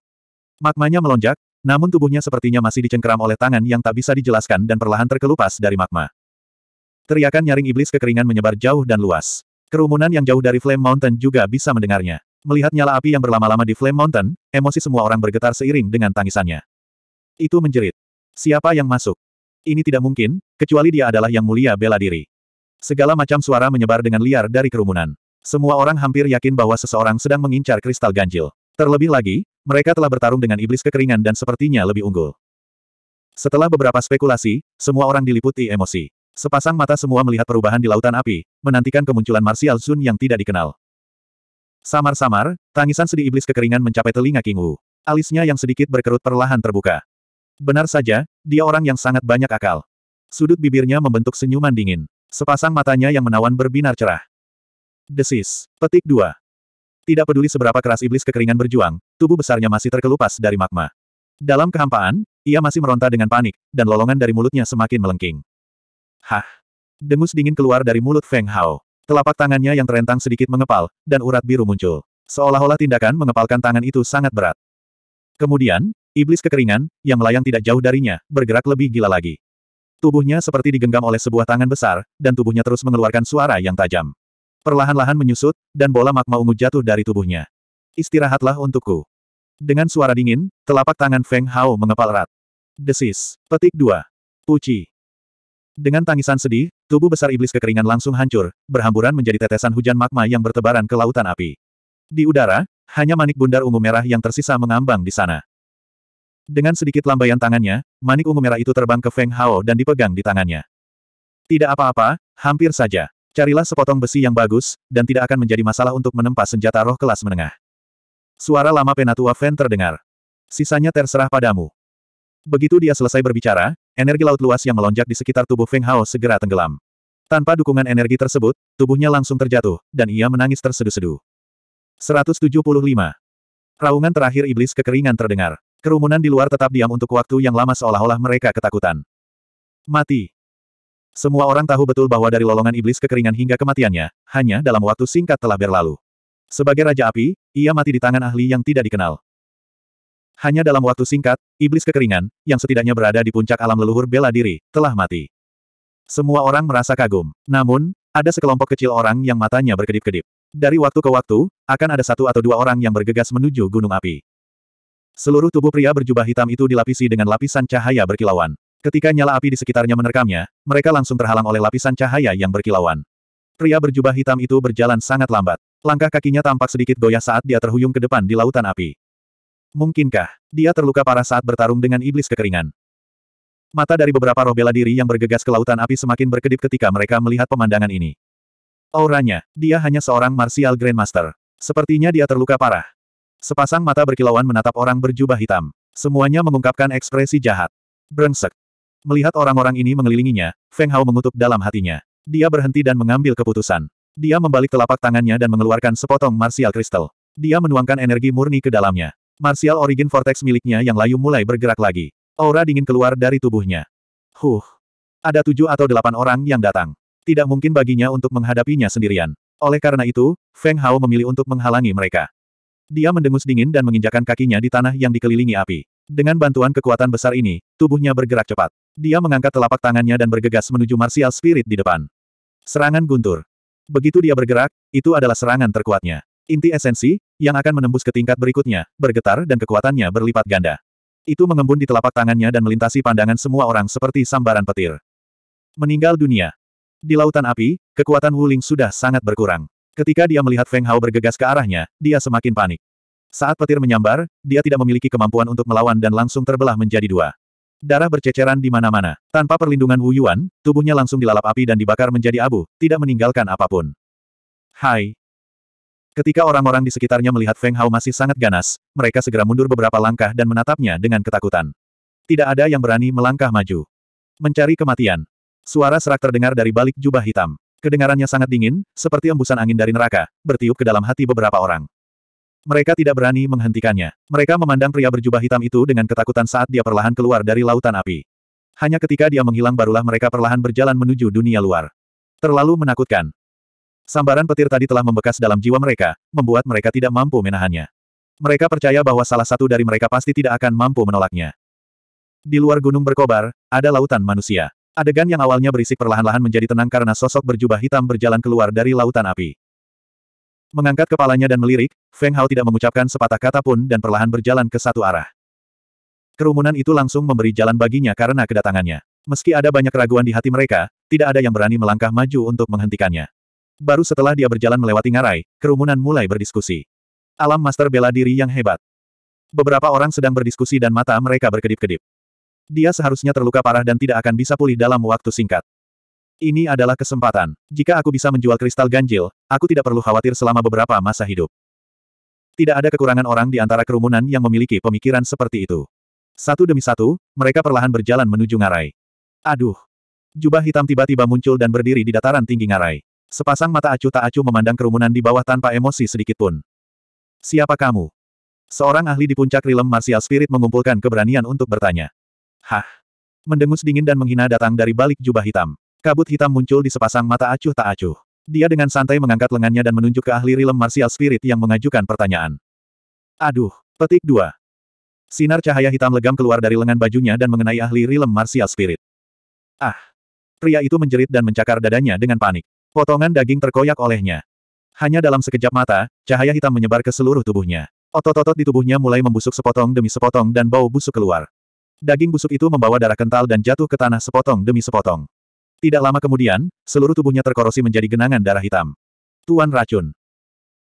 Magmanya melonjak, namun tubuhnya sepertinya masih dicengkeram oleh tangan yang tak bisa dijelaskan dan perlahan terkelupas dari magma. Teriakan nyaring iblis kekeringan menyebar jauh dan luas. Kerumunan yang jauh dari Flame Mountain juga bisa mendengarnya. Melihat nyala api yang berlama-lama di Flame Mountain, emosi semua orang bergetar seiring dengan tangisannya. Itu menjerit. Siapa yang masuk? Ini tidak mungkin, kecuali dia adalah yang mulia bela diri. Segala macam suara menyebar dengan liar dari kerumunan. Semua orang hampir yakin bahwa seseorang sedang mengincar kristal ganjil. Terlebih lagi, mereka telah bertarung dengan iblis kekeringan dan sepertinya lebih unggul. Setelah beberapa spekulasi, semua orang diliputi emosi. Sepasang mata semua melihat perubahan di lautan api, menantikan kemunculan Martial Sun yang tidak dikenal. Samar-samar, tangisan sedih iblis kekeringan mencapai telinga King Wu. Alisnya yang sedikit berkerut perlahan terbuka. Benar saja, dia orang yang sangat banyak akal. Sudut bibirnya membentuk senyuman dingin. Sepasang matanya yang menawan berbinar cerah. Desis. Petik 2. Tidak peduli seberapa keras iblis kekeringan berjuang, tubuh besarnya masih terkelupas dari magma. Dalam kehampaan, ia masih meronta dengan panik, dan lolongan dari mulutnya semakin melengking. Hah! Dengus dingin keluar dari mulut Feng Hao. Telapak tangannya yang terentang sedikit mengepal, dan urat biru muncul. Seolah-olah tindakan mengepalkan tangan itu sangat berat. Kemudian, iblis kekeringan, yang melayang tidak jauh darinya, bergerak lebih gila lagi. Tubuhnya seperti digenggam oleh sebuah tangan besar, dan tubuhnya terus mengeluarkan suara yang tajam. Perlahan-lahan menyusut, dan bola magma ungu jatuh dari tubuhnya. Istirahatlah untukku. Dengan suara dingin, telapak tangan Feng Hao mengepal erat. Desis. Petik 2. Puci. Dengan tangisan sedih, tubuh besar iblis kekeringan langsung hancur, berhamburan menjadi tetesan hujan magma yang bertebaran ke lautan api. Di udara, hanya manik bundar ungu merah yang tersisa mengambang di sana. Dengan sedikit lambaian tangannya, manik ungu merah itu terbang ke Feng Hao dan dipegang di tangannya. Tidak apa-apa, hampir saja. Carilah sepotong besi yang bagus, dan tidak akan menjadi masalah untuk menempa senjata roh kelas menengah. Suara lama Penatua Fen terdengar. Sisanya terserah padamu. Begitu dia selesai berbicara, energi laut luas yang melonjak di sekitar tubuh Feng Hao segera tenggelam. Tanpa dukungan energi tersebut, tubuhnya langsung terjatuh, dan ia menangis tersedu-sedu. 175. Raungan terakhir iblis kekeringan terdengar. Kerumunan di luar tetap diam untuk waktu yang lama seolah-olah mereka ketakutan. Mati. Semua orang tahu betul bahwa dari lolongan iblis kekeringan hingga kematiannya, hanya dalam waktu singkat telah berlalu. Sebagai Raja Api, ia mati di tangan ahli yang tidak dikenal. Hanya dalam waktu singkat, iblis kekeringan, yang setidaknya berada di puncak alam leluhur bela diri, telah mati. Semua orang merasa kagum. Namun, ada sekelompok kecil orang yang matanya berkedip-kedip. Dari waktu ke waktu, akan ada satu atau dua orang yang bergegas menuju gunung api. Seluruh tubuh pria berjubah hitam itu dilapisi dengan lapisan cahaya berkilauan. Ketika nyala api di sekitarnya menerkamnya, mereka langsung terhalang oleh lapisan cahaya yang berkilauan. Pria berjubah hitam itu berjalan sangat lambat. Langkah kakinya tampak sedikit goyah saat dia terhuyung ke depan di lautan api. Mungkinkah, dia terluka parah saat bertarung dengan iblis kekeringan? Mata dari beberapa roh bela diri yang bergegas ke lautan api semakin berkedip ketika mereka melihat pemandangan ini. Auranya, dia hanya seorang martial grandmaster. Sepertinya dia terluka parah. Sepasang mata berkilauan menatap orang berjubah hitam. Semuanya mengungkapkan ekspresi jahat. Brengsek, Melihat orang-orang ini mengelilinginya, Feng Hao mengutuk dalam hatinya. Dia berhenti dan mengambil keputusan. Dia membalik telapak tangannya dan mengeluarkan sepotong martial kristal. Dia menuangkan energi murni ke dalamnya. Martial origin vortex miliknya yang layu mulai bergerak lagi. Aura dingin keluar dari tubuhnya. Huh. Ada tujuh atau delapan orang yang datang. Tidak mungkin baginya untuk menghadapinya sendirian. Oleh karena itu, Feng Hao memilih untuk menghalangi mereka. Dia mendengus dingin dan menginjakan kakinya di tanah yang dikelilingi api. Dengan bantuan kekuatan besar ini, tubuhnya bergerak cepat. Dia mengangkat telapak tangannya dan bergegas menuju Martial Spirit di depan. Serangan guntur. Begitu dia bergerak, itu adalah serangan terkuatnya. Inti esensi, yang akan menembus ke tingkat berikutnya, bergetar dan kekuatannya berlipat ganda. Itu mengembun di telapak tangannya dan melintasi pandangan semua orang seperti sambaran petir. Meninggal dunia. Di lautan api, kekuatan Wuling sudah sangat berkurang. Ketika dia melihat Feng Hao bergegas ke arahnya, dia semakin panik. Saat petir menyambar, dia tidak memiliki kemampuan untuk melawan dan langsung terbelah menjadi dua. Darah berceceran di mana-mana. Tanpa perlindungan Wu Yuan, tubuhnya langsung dilalap api dan dibakar menjadi abu, tidak meninggalkan apapun. Hai. Ketika orang-orang di sekitarnya melihat Feng Hao masih sangat ganas, mereka segera mundur beberapa langkah dan menatapnya dengan ketakutan. Tidak ada yang berani melangkah maju. Mencari kematian. Suara serak terdengar dari balik jubah hitam. Kedengarannya sangat dingin, seperti embusan angin dari neraka, bertiup ke dalam hati beberapa orang. Mereka tidak berani menghentikannya. Mereka memandang pria berjubah hitam itu dengan ketakutan saat dia perlahan keluar dari lautan api. Hanya ketika dia menghilang barulah mereka perlahan berjalan menuju dunia luar. Terlalu menakutkan. Sambaran petir tadi telah membekas dalam jiwa mereka, membuat mereka tidak mampu menahannya. Mereka percaya bahwa salah satu dari mereka pasti tidak akan mampu menolaknya. Di luar gunung berkobar, ada lautan manusia. Adegan yang awalnya berisik perlahan-lahan menjadi tenang karena sosok berjubah hitam berjalan keluar dari lautan api. Mengangkat kepalanya dan melirik, Feng Hao tidak mengucapkan sepatah kata pun dan perlahan berjalan ke satu arah. Kerumunan itu langsung memberi jalan baginya karena kedatangannya. Meski ada banyak keraguan di hati mereka, tidak ada yang berani melangkah maju untuk menghentikannya. Baru setelah dia berjalan melewati ngarai, kerumunan mulai berdiskusi. Alam master bela diri yang hebat. Beberapa orang sedang berdiskusi dan mata mereka berkedip-kedip. Dia seharusnya terluka parah dan tidak akan bisa pulih dalam waktu singkat. Ini adalah kesempatan. Jika aku bisa menjual kristal ganjil, aku tidak perlu khawatir selama beberapa masa hidup. Tidak ada kekurangan orang di antara kerumunan yang memiliki pemikiran seperti itu. Satu demi satu, mereka perlahan berjalan menuju ngarai. Aduh! Jubah hitam tiba-tiba muncul dan berdiri di dataran tinggi ngarai. Sepasang mata acuh tak acuh memandang kerumunan di bawah tanpa emosi sedikit pun. Siapa kamu? Seorang ahli di puncak rilem martial spirit mengumpulkan keberanian untuk bertanya. Hah! Mendengus dingin dan menghina datang dari balik jubah hitam. Kabut hitam muncul di sepasang mata acuh tak acuh. Dia dengan santai mengangkat lengannya dan menunjuk ke ahli rilem martial spirit yang mengajukan pertanyaan. Aduh, petik dua. Sinar cahaya hitam legam keluar dari lengan bajunya dan mengenai ahli rilem martial spirit. Ah! Pria itu menjerit dan mencakar dadanya dengan panik. Potongan daging terkoyak olehnya. Hanya dalam sekejap mata, cahaya hitam menyebar ke seluruh tubuhnya. Otot-otot di tubuhnya mulai membusuk sepotong demi sepotong dan bau busuk keluar. Daging busuk itu membawa darah kental dan jatuh ke tanah sepotong demi sepotong. Tidak lama kemudian, seluruh tubuhnya terkorosi menjadi genangan darah hitam. Tuan Racun.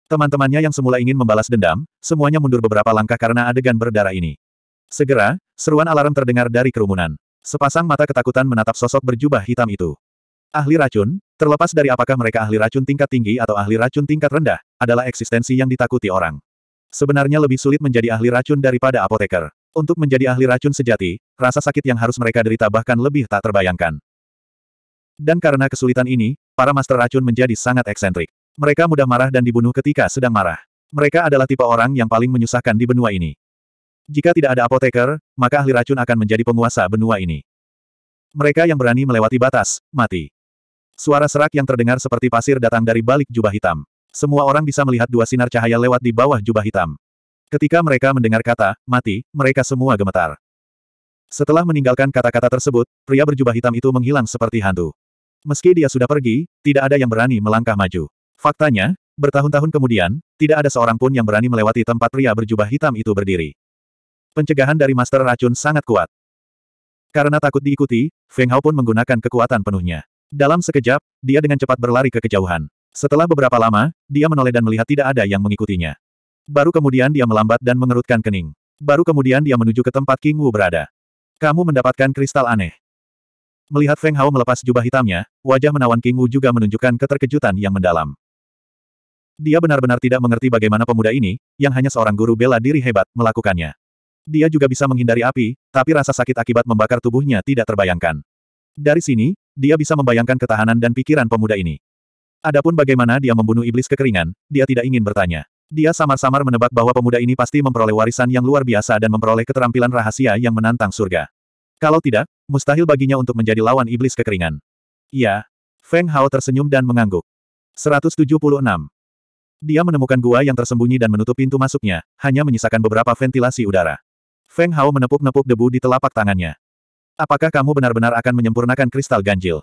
Teman-temannya yang semula ingin membalas dendam, semuanya mundur beberapa langkah karena adegan berdarah ini. Segera, seruan alarm terdengar dari kerumunan. Sepasang mata ketakutan menatap sosok berjubah hitam itu. Ahli racun, terlepas dari apakah mereka ahli racun tingkat tinggi atau ahli racun tingkat rendah, adalah eksistensi yang ditakuti orang. Sebenarnya lebih sulit menjadi ahli racun daripada apoteker. Untuk menjadi ahli racun sejati, rasa sakit yang harus mereka derita bahkan lebih tak terbayangkan. Dan karena kesulitan ini, para master racun menjadi sangat eksentrik. Mereka mudah marah dan dibunuh ketika sedang marah. Mereka adalah tipe orang yang paling menyusahkan di benua ini. Jika tidak ada apoteker, maka ahli racun akan menjadi penguasa benua ini. Mereka yang berani melewati batas, mati. Suara serak yang terdengar seperti pasir datang dari balik jubah hitam. Semua orang bisa melihat dua sinar cahaya lewat di bawah jubah hitam. Ketika mereka mendengar kata, mati, mereka semua gemetar. Setelah meninggalkan kata-kata tersebut, pria berjubah hitam itu menghilang seperti hantu. Meski dia sudah pergi, tidak ada yang berani melangkah maju. Faktanya, bertahun-tahun kemudian, tidak ada seorang pun yang berani melewati tempat pria berjubah hitam itu berdiri. Pencegahan dari Master Racun sangat kuat. Karena takut diikuti, Feng Hao pun menggunakan kekuatan penuhnya. Dalam sekejap, dia dengan cepat berlari ke kejauhan. Setelah beberapa lama, dia menoleh dan melihat tidak ada yang mengikutinya. Baru kemudian dia melambat dan mengerutkan kening. Baru kemudian dia menuju ke tempat King Wu berada. Kamu mendapatkan kristal aneh. Melihat Feng Hao melepas jubah hitamnya, wajah menawan King Wu juga menunjukkan keterkejutan yang mendalam. Dia benar-benar tidak mengerti bagaimana pemuda ini, yang hanya seorang guru bela diri hebat, melakukannya. Dia juga bisa menghindari api, tapi rasa sakit akibat membakar tubuhnya tidak terbayangkan. Dari sini, dia bisa membayangkan ketahanan dan pikiran pemuda ini. Adapun bagaimana dia membunuh iblis kekeringan, dia tidak ingin bertanya. Dia samar-samar menebak bahwa pemuda ini pasti memperoleh warisan yang luar biasa dan memperoleh keterampilan rahasia yang menantang surga. Kalau tidak, mustahil baginya untuk menjadi lawan iblis kekeringan. Iya. Feng Hao tersenyum dan mengangguk. 176. Dia menemukan gua yang tersembunyi dan menutup pintu masuknya, hanya menyisakan beberapa ventilasi udara. Feng Hao menepuk-nepuk debu di telapak tangannya. Apakah kamu benar-benar akan menyempurnakan kristal ganjil?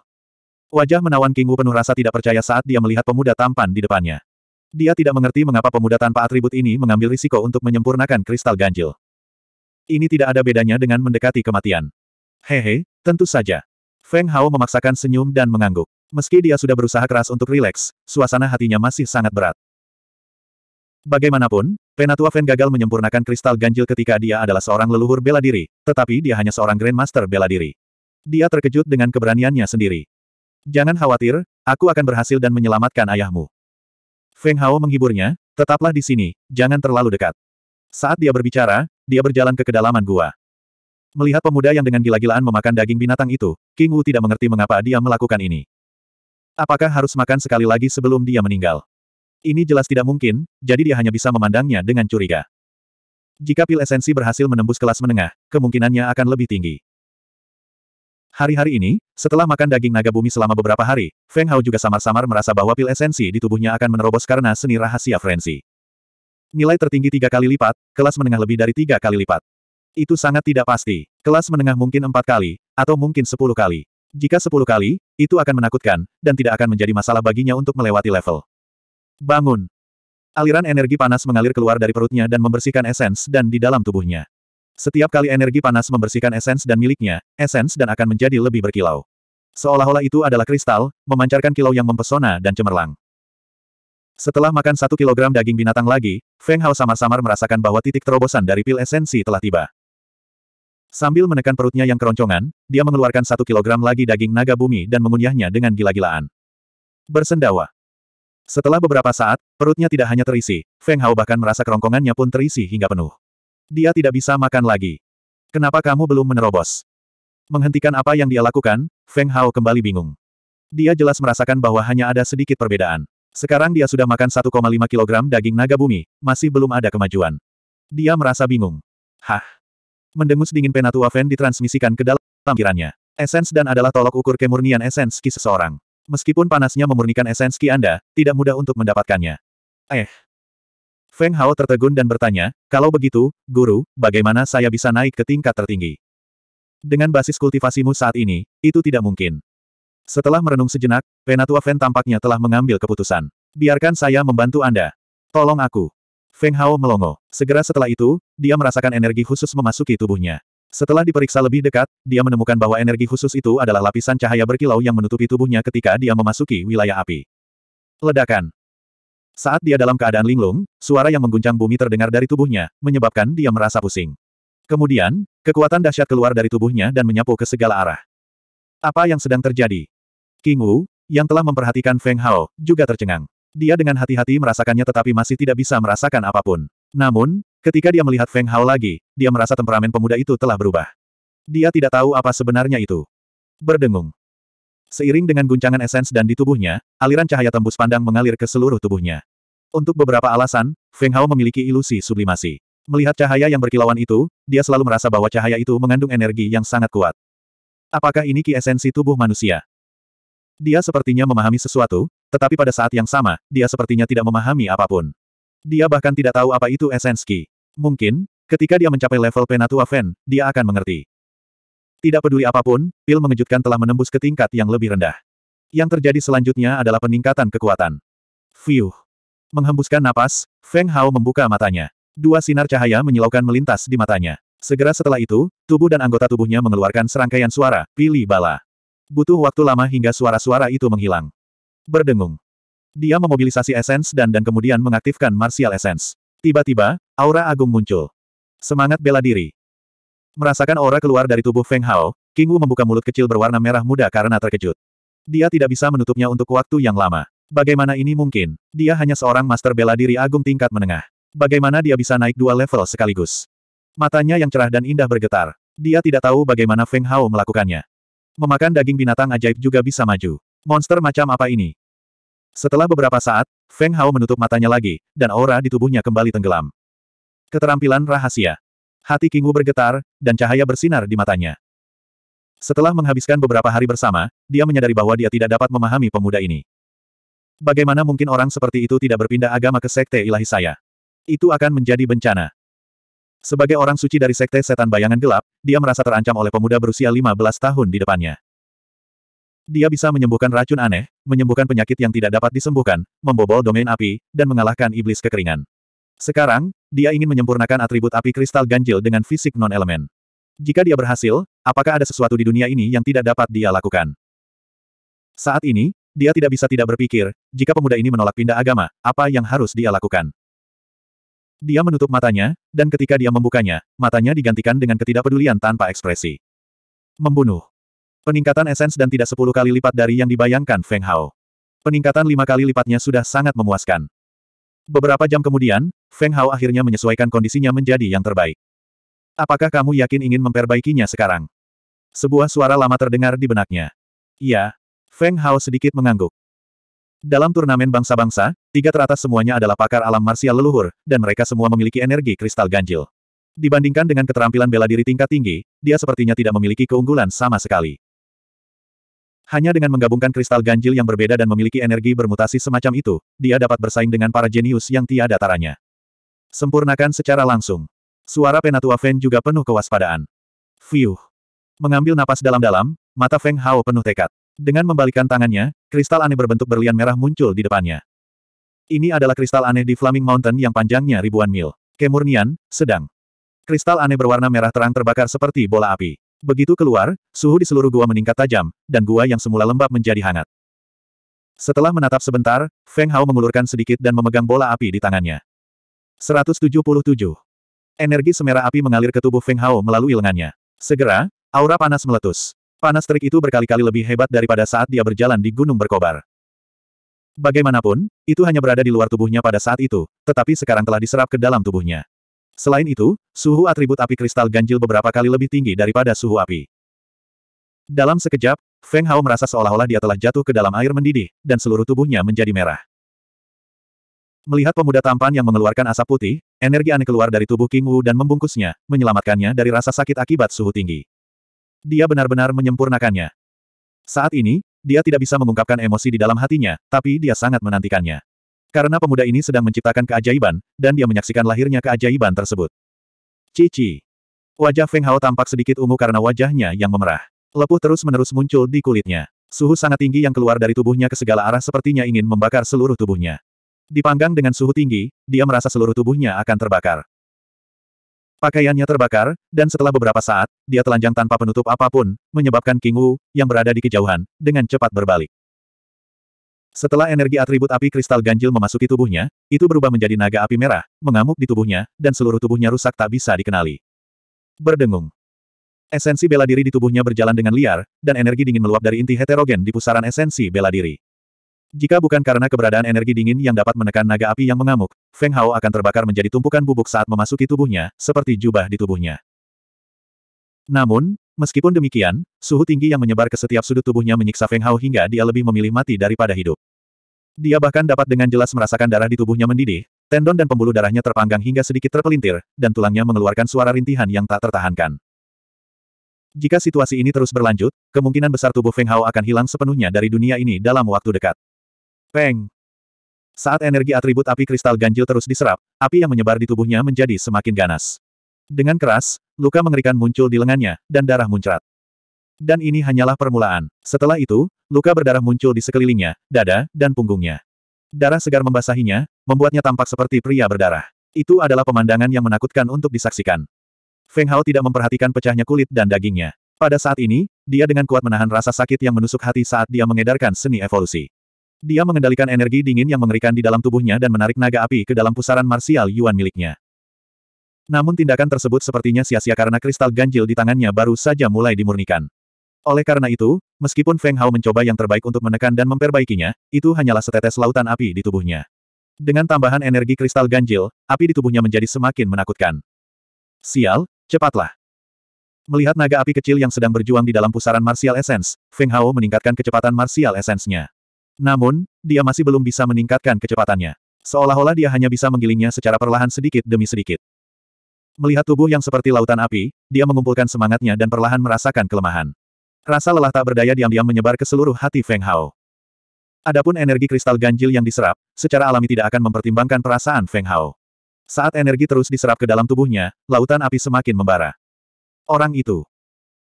Wajah menawan King Wu penuh rasa tidak percaya saat dia melihat pemuda tampan di depannya. Dia tidak mengerti mengapa pemuda tanpa atribut ini mengambil risiko untuk menyempurnakan kristal ganjil. Ini tidak ada bedanya dengan mendekati kematian. Hehe, tentu saja. Feng Hao memaksakan senyum dan mengangguk. Meski dia sudah berusaha keras untuk rileks, suasana hatinya masih sangat berat. Bagaimanapun, Penatua Feng gagal menyempurnakan kristal ganjil ketika dia adalah seorang leluhur bela diri, tetapi dia hanya seorang Grandmaster bela diri. Dia terkejut dengan keberaniannya sendiri. Jangan khawatir, aku akan berhasil dan menyelamatkan ayahmu. Feng Hao menghiburnya, tetaplah di sini, jangan terlalu dekat. Saat dia berbicara, dia berjalan ke kedalaman gua. Melihat pemuda yang dengan gila-gilaan memakan daging binatang itu, King Wu tidak mengerti mengapa dia melakukan ini. Apakah harus makan sekali lagi sebelum dia meninggal? Ini jelas tidak mungkin, jadi dia hanya bisa memandangnya dengan curiga. Jika pil esensi berhasil menembus kelas menengah, kemungkinannya akan lebih tinggi. Hari-hari ini, setelah makan daging naga bumi selama beberapa hari, Feng Hao juga samar-samar merasa bahwa pil esensi di tubuhnya akan menerobos karena seni rahasia frenzy. Nilai tertinggi tiga kali lipat, kelas menengah lebih dari tiga kali lipat. Itu sangat tidak pasti. Kelas menengah mungkin empat kali, atau mungkin sepuluh kali. Jika sepuluh kali, itu akan menakutkan, dan tidak akan menjadi masalah baginya untuk melewati level. Bangun! Aliran energi panas mengalir keluar dari perutnya dan membersihkan esens dan di dalam tubuhnya. Setiap kali energi panas membersihkan esens dan miliknya, esens dan akan menjadi lebih berkilau. Seolah-olah itu adalah kristal, memancarkan kilau yang mempesona dan cemerlang. Setelah makan satu kilogram daging binatang lagi, Feng Hao samar-samar merasakan bahwa titik terobosan dari pil esensi telah tiba. Sambil menekan perutnya yang keroncongan, dia mengeluarkan satu kilogram lagi daging naga bumi dan mengunyahnya dengan gila-gilaan. Bersendawa. Setelah beberapa saat, perutnya tidak hanya terisi, Feng Hao bahkan merasa kerongkongannya pun terisi hingga penuh. Dia tidak bisa makan lagi. Kenapa kamu belum menerobos? Menghentikan apa yang dia lakukan, Feng Hao kembali bingung. Dia jelas merasakan bahwa hanya ada sedikit perbedaan. Sekarang dia sudah makan 1,5 kilogram daging naga bumi, masih belum ada kemajuan. Dia merasa bingung. Hah, Mendengus dingin Penatua Fen ditransmisikan ke dalam tampilannya. Esens dan adalah tolok ukur kemurnian esens ki seseorang. Meskipun panasnya memurnikan esens ki Anda, tidak mudah untuk mendapatkannya. Eh. Feng Hao tertegun dan bertanya, kalau begitu, guru, bagaimana saya bisa naik ke tingkat tertinggi? Dengan basis kultivasimu saat ini, itu tidak mungkin. Setelah merenung sejenak, Penatua Fen tampaknya telah mengambil keputusan. Biarkan saya membantu Anda. Tolong aku. Feng Hao melongo. Segera setelah itu, dia merasakan energi khusus memasuki tubuhnya. Setelah diperiksa lebih dekat, dia menemukan bahwa energi khusus itu adalah lapisan cahaya berkilau yang menutupi tubuhnya ketika dia memasuki wilayah api. Ledakan. Saat dia dalam keadaan linglung, suara yang mengguncang bumi terdengar dari tubuhnya, menyebabkan dia merasa pusing. Kemudian, kekuatan dahsyat keluar dari tubuhnya dan menyapu ke segala arah. Apa yang sedang terjadi? King Wu, yang telah memperhatikan Feng Hao, juga tercengang. Dia dengan hati-hati merasakannya tetapi masih tidak bisa merasakan apapun. Namun, ketika dia melihat Feng Hao lagi, dia merasa temperamen pemuda itu telah berubah. Dia tidak tahu apa sebenarnya itu. Berdengung. Seiring dengan guncangan esens dan di tubuhnya, aliran cahaya tembus pandang mengalir ke seluruh tubuhnya. Untuk beberapa alasan, Feng Hao memiliki ilusi sublimasi. Melihat cahaya yang berkilauan itu, dia selalu merasa bahwa cahaya itu mengandung energi yang sangat kuat. Apakah ini ki esensi tubuh manusia? Dia sepertinya memahami sesuatu, tetapi pada saat yang sama, dia sepertinya tidak memahami apapun. Dia bahkan tidak tahu apa itu esenski. Mungkin, ketika dia mencapai level Penatua Fen, dia akan mengerti. Tidak peduli apapun, pil mengejutkan telah menembus ke tingkat yang lebih rendah. Yang terjadi selanjutnya adalah peningkatan kekuatan. Fiuh. Menghembuskan napas, Feng Hao membuka matanya. Dua sinar cahaya menyilaukan melintas di matanya. Segera setelah itu, tubuh dan anggota tubuhnya mengeluarkan serangkaian suara, pilih bala. Butuh waktu lama hingga suara-suara itu menghilang. Berdengung. Dia memobilisasi esens dan dan kemudian mengaktifkan martial esens. Tiba-tiba, aura agung muncul. Semangat bela diri. Merasakan aura keluar dari tubuh Feng Hao, King Wu membuka mulut kecil berwarna merah muda karena terkejut. Dia tidak bisa menutupnya untuk waktu yang lama. Bagaimana ini mungkin? Dia hanya seorang master bela diri agung tingkat menengah. Bagaimana dia bisa naik dua level sekaligus? Matanya yang cerah dan indah bergetar. Dia tidak tahu bagaimana Feng Hao melakukannya. Memakan daging binatang ajaib juga bisa maju. Monster macam apa ini? Setelah beberapa saat, Feng Hao menutup matanya lagi, dan aura di tubuhnya kembali tenggelam. Keterampilan rahasia. Hati Wu bergetar, dan cahaya bersinar di matanya. Setelah menghabiskan beberapa hari bersama, dia menyadari bahwa dia tidak dapat memahami pemuda ini. Bagaimana mungkin orang seperti itu tidak berpindah agama ke sekte ilahi saya? Itu akan menjadi bencana. Sebagai orang suci dari sekte setan bayangan gelap, dia merasa terancam oleh pemuda berusia 15 tahun di depannya. Dia bisa menyembuhkan racun aneh, menyembuhkan penyakit yang tidak dapat disembuhkan, membobol domain api, dan mengalahkan iblis kekeringan. Sekarang, dia ingin menyempurnakan atribut api kristal ganjil dengan fisik non-elemen. Jika dia berhasil, apakah ada sesuatu di dunia ini yang tidak dapat dia lakukan? Saat ini, dia tidak bisa tidak berpikir, jika pemuda ini menolak pindah agama, apa yang harus dia lakukan? Dia menutup matanya, dan ketika dia membukanya, matanya digantikan dengan ketidakpedulian tanpa ekspresi. Membunuh. Peningkatan esens dan tidak sepuluh kali lipat dari yang dibayangkan Feng Hao. Peningkatan lima kali lipatnya sudah sangat memuaskan. Beberapa jam kemudian, Feng Hao akhirnya menyesuaikan kondisinya menjadi yang terbaik. Apakah kamu yakin ingin memperbaikinya sekarang? Sebuah suara lama terdengar di benaknya. Iya. Feng Hao sedikit mengangguk. Dalam turnamen bangsa-bangsa, tiga teratas semuanya adalah pakar alam marsial leluhur, dan mereka semua memiliki energi kristal ganjil. Dibandingkan dengan keterampilan bela diri tingkat tinggi, dia sepertinya tidak memiliki keunggulan sama sekali. Hanya dengan menggabungkan kristal ganjil yang berbeda dan memiliki energi bermutasi semacam itu, dia dapat bersaing dengan para jenius yang tiada taranya. Sempurnakan secara langsung. Suara Penatua Feng juga penuh kewaspadaan. Fiuh. Mengambil napas dalam-dalam, mata Feng Hao penuh tekad. Dengan membalikan tangannya, kristal aneh berbentuk berlian merah muncul di depannya. Ini adalah kristal aneh di Flaming Mountain yang panjangnya ribuan mil. Kemurnian, sedang. Kristal aneh berwarna merah terang terbakar seperti bola api. Begitu keluar, suhu di seluruh gua meningkat tajam, dan gua yang semula lembab menjadi hangat. Setelah menatap sebentar, Feng Hao mengulurkan sedikit dan memegang bola api di tangannya. 177. Energi semerah api mengalir ke tubuh Feng Hao melalui lengannya. Segera, aura panas meletus. Panas terik itu berkali-kali lebih hebat daripada saat dia berjalan di gunung berkobar. Bagaimanapun, itu hanya berada di luar tubuhnya pada saat itu, tetapi sekarang telah diserap ke dalam tubuhnya. Selain itu, suhu atribut api kristal ganjil beberapa kali lebih tinggi daripada suhu api. Dalam sekejap, Feng Hao merasa seolah-olah dia telah jatuh ke dalam air mendidih, dan seluruh tubuhnya menjadi merah. Melihat pemuda tampan yang mengeluarkan asap putih, energi aneh keluar dari tubuh King Wu dan membungkusnya, menyelamatkannya dari rasa sakit akibat suhu tinggi. Dia benar-benar menyempurnakannya. Saat ini, dia tidak bisa mengungkapkan emosi di dalam hatinya, tapi dia sangat menantikannya. Karena pemuda ini sedang menciptakan keajaiban, dan dia menyaksikan lahirnya keajaiban tersebut. Cici. Wajah Feng Hao tampak sedikit ungu karena wajahnya yang memerah. Lepuh terus-menerus muncul di kulitnya. Suhu sangat tinggi yang keluar dari tubuhnya ke segala arah sepertinya ingin membakar seluruh tubuhnya. Dipanggang dengan suhu tinggi, dia merasa seluruh tubuhnya akan terbakar. Pakaiannya terbakar, dan setelah beberapa saat, dia telanjang tanpa penutup apapun, menyebabkan King Wu, yang berada di kejauhan, dengan cepat berbalik. Setelah energi atribut api kristal ganjil memasuki tubuhnya, itu berubah menjadi naga api merah, mengamuk di tubuhnya, dan seluruh tubuhnya rusak tak bisa dikenali. Berdengung. Esensi bela diri di tubuhnya berjalan dengan liar, dan energi dingin meluap dari inti heterogen di pusaran esensi bela diri. Jika bukan karena keberadaan energi dingin yang dapat menekan naga api yang mengamuk, Feng Hao akan terbakar menjadi tumpukan bubuk saat memasuki tubuhnya, seperti jubah di tubuhnya. Namun, Meskipun demikian, suhu tinggi yang menyebar ke setiap sudut tubuhnya menyiksa Feng Hao hingga dia lebih memilih mati daripada hidup. Dia bahkan dapat dengan jelas merasakan darah di tubuhnya mendidih, tendon dan pembuluh darahnya terpanggang hingga sedikit terpelintir, dan tulangnya mengeluarkan suara rintihan yang tak tertahankan. Jika situasi ini terus berlanjut, kemungkinan besar tubuh Feng Hao akan hilang sepenuhnya dari dunia ini dalam waktu dekat. Peng! Saat energi atribut api kristal ganjil terus diserap, api yang menyebar di tubuhnya menjadi semakin ganas. Dengan keras, luka mengerikan muncul di lengannya, dan darah muncrat. Dan ini hanyalah permulaan. Setelah itu, luka berdarah muncul di sekelilingnya, dada, dan punggungnya. Darah segar membasahinya, membuatnya tampak seperti pria berdarah. Itu adalah pemandangan yang menakutkan untuk disaksikan. Feng Hao tidak memperhatikan pecahnya kulit dan dagingnya. Pada saat ini, dia dengan kuat menahan rasa sakit yang menusuk hati saat dia mengedarkan seni evolusi. Dia mengendalikan energi dingin yang mengerikan di dalam tubuhnya dan menarik naga api ke dalam pusaran marsial Yuan miliknya. Namun tindakan tersebut sepertinya sia-sia karena kristal ganjil di tangannya baru saja mulai dimurnikan. Oleh karena itu, meskipun Feng Hao mencoba yang terbaik untuk menekan dan memperbaikinya, itu hanyalah setetes lautan api di tubuhnya. Dengan tambahan energi kristal ganjil, api di tubuhnya menjadi semakin menakutkan. Sial, cepatlah. Melihat naga api kecil yang sedang berjuang di dalam pusaran martial essence, Feng Hao meningkatkan kecepatan martial essence-nya. Namun, dia masih belum bisa meningkatkan kecepatannya. Seolah-olah dia hanya bisa menggilingnya secara perlahan sedikit demi sedikit. Melihat tubuh yang seperti lautan api, dia mengumpulkan semangatnya dan perlahan merasakan kelemahan. Rasa lelah tak berdaya diam-diam menyebar ke seluruh hati Feng Hao. Adapun energi kristal ganjil yang diserap, secara alami tidak akan mempertimbangkan perasaan Feng Hao. Saat energi terus diserap ke dalam tubuhnya, lautan api semakin membara. Orang itu.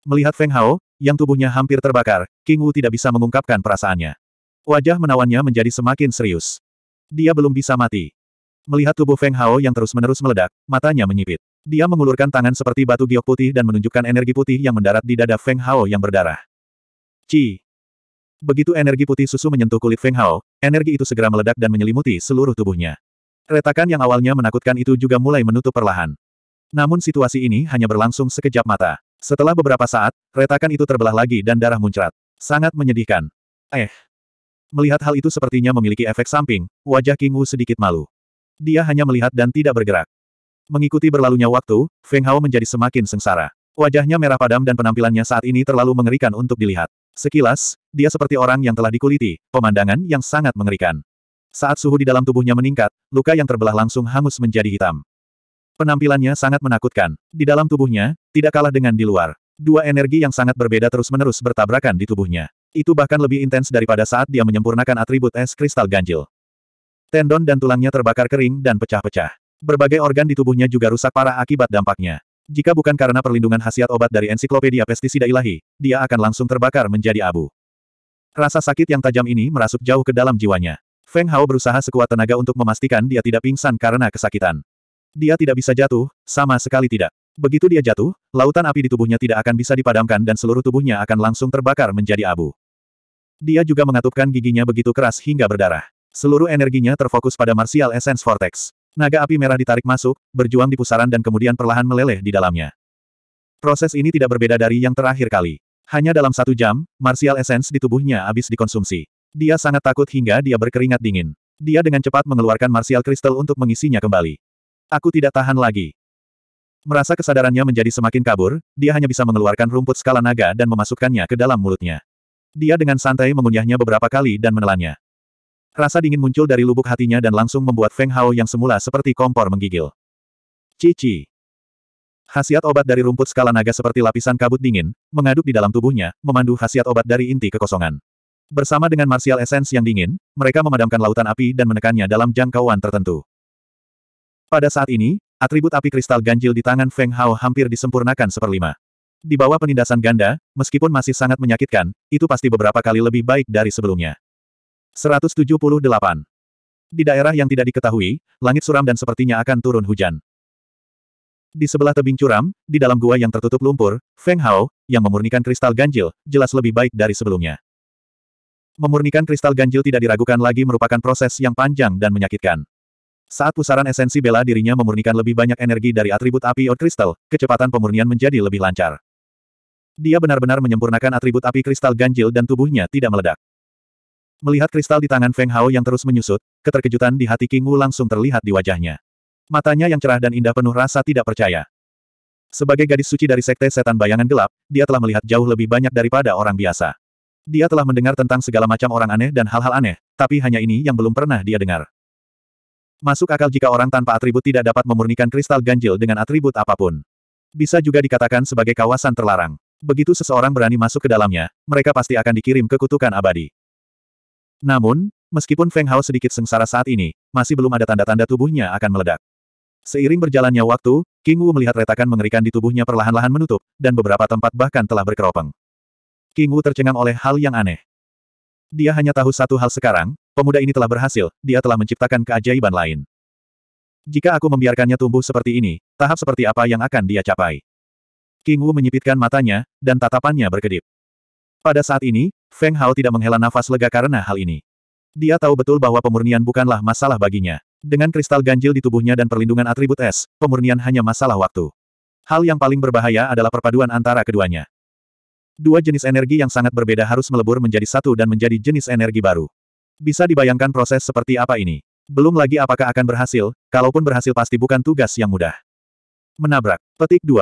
Melihat Feng Hao, yang tubuhnya hampir terbakar, King Wu tidak bisa mengungkapkan perasaannya. Wajah menawannya menjadi semakin serius. Dia belum bisa mati. Melihat tubuh Feng Hao yang terus-menerus meledak, matanya menyipit. Dia mengulurkan tangan seperti batu giok putih dan menunjukkan energi putih yang mendarat di dada Feng Hao yang berdarah. Ci. Begitu energi putih susu menyentuh kulit Feng Hao, energi itu segera meledak dan menyelimuti seluruh tubuhnya. Retakan yang awalnya menakutkan itu juga mulai menutup perlahan. Namun situasi ini hanya berlangsung sekejap mata. Setelah beberapa saat, retakan itu terbelah lagi dan darah muncrat. Sangat menyedihkan. Eh. Melihat hal itu sepertinya memiliki efek samping, wajah King Wu sedikit malu dia hanya melihat dan tidak bergerak. Mengikuti berlalunya waktu, Feng Hao menjadi semakin sengsara. Wajahnya merah padam dan penampilannya saat ini terlalu mengerikan untuk dilihat. Sekilas, dia seperti orang yang telah dikuliti, pemandangan yang sangat mengerikan. Saat suhu di dalam tubuhnya meningkat, luka yang terbelah langsung hangus menjadi hitam. Penampilannya sangat menakutkan. Di dalam tubuhnya, tidak kalah dengan di luar. Dua energi yang sangat berbeda terus-menerus bertabrakan di tubuhnya. Itu bahkan lebih intens daripada saat dia menyempurnakan atribut es kristal ganjil. Tendon dan tulangnya terbakar kering dan pecah-pecah. Berbagai organ di tubuhnya juga rusak parah akibat dampaknya. Jika bukan karena perlindungan khasiat obat dari ensiklopedia pestisida ilahi, dia akan langsung terbakar menjadi abu. Rasa sakit yang tajam ini merasuk jauh ke dalam jiwanya. Feng Hao berusaha sekuat tenaga untuk memastikan dia tidak pingsan karena kesakitan. Dia tidak bisa jatuh, sama sekali tidak. Begitu dia jatuh, lautan api di tubuhnya tidak akan bisa dipadamkan dan seluruh tubuhnya akan langsung terbakar menjadi abu. Dia juga mengatupkan giginya begitu keras hingga berdarah. Seluruh energinya terfokus pada Martial Essence Vortex. Naga api merah ditarik masuk, berjuang di pusaran dan kemudian perlahan meleleh di dalamnya. Proses ini tidak berbeda dari yang terakhir kali. Hanya dalam satu jam, Martial Essence di tubuhnya habis dikonsumsi. Dia sangat takut hingga dia berkeringat dingin. Dia dengan cepat mengeluarkan Martial Crystal untuk mengisinya kembali. Aku tidak tahan lagi. Merasa kesadarannya menjadi semakin kabur, dia hanya bisa mengeluarkan rumput skala naga dan memasukkannya ke dalam mulutnya. Dia dengan santai mengunyahnya beberapa kali dan menelannya. Rasa dingin muncul dari lubuk hatinya dan langsung membuat Feng Hao yang semula seperti kompor menggigil. Cici. Khasiat obat dari rumput skala naga seperti lapisan kabut dingin, mengaduk di dalam tubuhnya, memandu khasiat obat dari inti kekosongan. Bersama dengan martial essence yang dingin, mereka memadamkan lautan api dan menekannya dalam jangkauan tertentu. Pada saat ini, atribut api kristal ganjil di tangan Feng Hao hampir disempurnakan seperlima. Di bawah penindasan ganda, meskipun masih sangat menyakitkan, itu pasti beberapa kali lebih baik dari sebelumnya. 178. Di daerah yang tidak diketahui, langit suram dan sepertinya akan turun hujan. Di sebelah tebing curam, di dalam gua yang tertutup lumpur, Feng Hao, yang memurnikan kristal ganjil, jelas lebih baik dari sebelumnya. Memurnikan kristal ganjil tidak diragukan lagi merupakan proses yang panjang dan menyakitkan. Saat pusaran esensi bela dirinya memurnikan lebih banyak energi dari atribut api or kristal, kecepatan pemurnian menjadi lebih lancar. Dia benar-benar menyempurnakan atribut api kristal ganjil dan tubuhnya tidak meledak. Melihat kristal di tangan Feng Hao yang terus menyusut, keterkejutan di hati King Wu langsung terlihat di wajahnya. Matanya yang cerah dan indah penuh rasa tidak percaya. Sebagai gadis suci dari sekte setan bayangan gelap, dia telah melihat jauh lebih banyak daripada orang biasa. Dia telah mendengar tentang segala macam orang aneh dan hal-hal aneh, tapi hanya ini yang belum pernah dia dengar. Masuk akal jika orang tanpa atribut tidak dapat memurnikan kristal ganjil dengan atribut apapun. Bisa juga dikatakan sebagai kawasan terlarang. Begitu seseorang berani masuk ke dalamnya, mereka pasti akan dikirim ke kutukan abadi. Namun, meskipun Feng Hao sedikit sengsara saat ini, masih belum ada tanda-tanda tubuhnya akan meledak. Seiring berjalannya waktu, King Wu melihat retakan mengerikan di tubuhnya perlahan-lahan menutup, dan beberapa tempat bahkan telah berkeropeng. King Wu tercengang oleh hal yang aneh. Dia hanya tahu satu hal sekarang, pemuda ini telah berhasil, dia telah menciptakan keajaiban lain. Jika aku membiarkannya tumbuh seperti ini, tahap seperti apa yang akan dia capai? King Wu menyipitkan matanya, dan tatapannya berkedip. Pada saat ini, Feng Hao tidak menghela nafas lega karena hal ini. Dia tahu betul bahwa pemurnian bukanlah masalah baginya. Dengan kristal ganjil di tubuhnya dan perlindungan atribut es, pemurnian hanya masalah waktu. Hal yang paling berbahaya adalah perpaduan antara keduanya. Dua jenis energi yang sangat berbeda harus melebur menjadi satu dan menjadi jenis energi baru. Bisa dibayangkan proses seperti apa ini. Belum lagi apakah akan berhasil, kalaupun berhasil pasti bukan tugas yang mudah. Menabrak. Petik 2.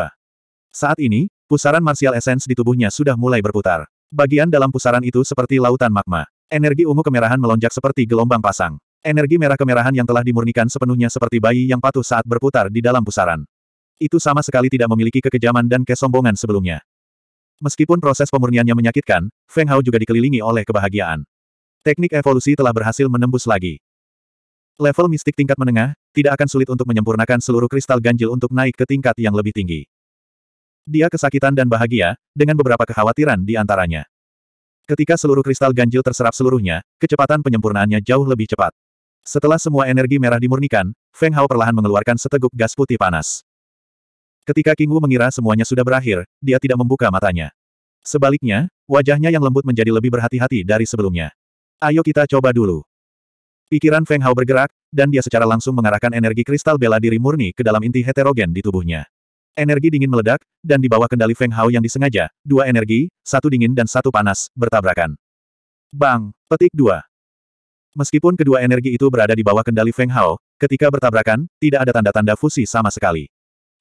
Saat ini, pusaran martial essence di tubuhnya sudah mulai berputar. Bagian dalam pusaran itu seperti lautan magma. Energi ungu kemerahan melonjak seperti gelombang pasang. Energi merah kemerahan yang telah dimurnikan sepenuhnya seperti bayi yang patuh saat berputar di dalam pusaran. Itu sama sekali tidak memiliki kekejaman dan kesombongan sebelumnya. Meskipun proses pemurniannya menyakitkan, Feng Hao juga dikelilingi oleh kebahagiaan. Teknik evolusi telah berhasil menembus lagi. Level mistik tingkat menengah, tidak akan sulit untuk menyempurnakan seluruh kristal ganjil untuk naik ke tingkat yang lebih tinggi. Dia kesakitan dan bahagia, dengan beberapa kekhawatiran di antaranya. Ketika seluruh kristal ganjil terserap seluruhnya, kecepatan penyempurnaannya jauh lebih cepat. Setelah semua energi merah dimurnikan, Feng Hao perlahan mengeluarkan seteguk gas putih panas. Ketika King Wu mengira semuanya sudah berakhir, dia tidak membuka matanya. Sebaliknya, wajahnya yang lembut menjadi lebih berhati-hati dari sebelumnya. Ayo kita coba dulu. Pikiran Feng Hao bergerak, dan dia secara langsung mengarahkan energi kristal bela diri murni ke dalam inti heterogen di tubuhnya. Energi dingin meledak, dan di bawah kendali Feng Hao yang disengaja, dua energi, satu dingin dan satu panas, bertabrakan. Bang! Petik dua. Meskipun kedua energi itu berada di bawah kendali Feng Hao, ketika bertabrakan, tidak ada tanda-tanda fusi sama sekali.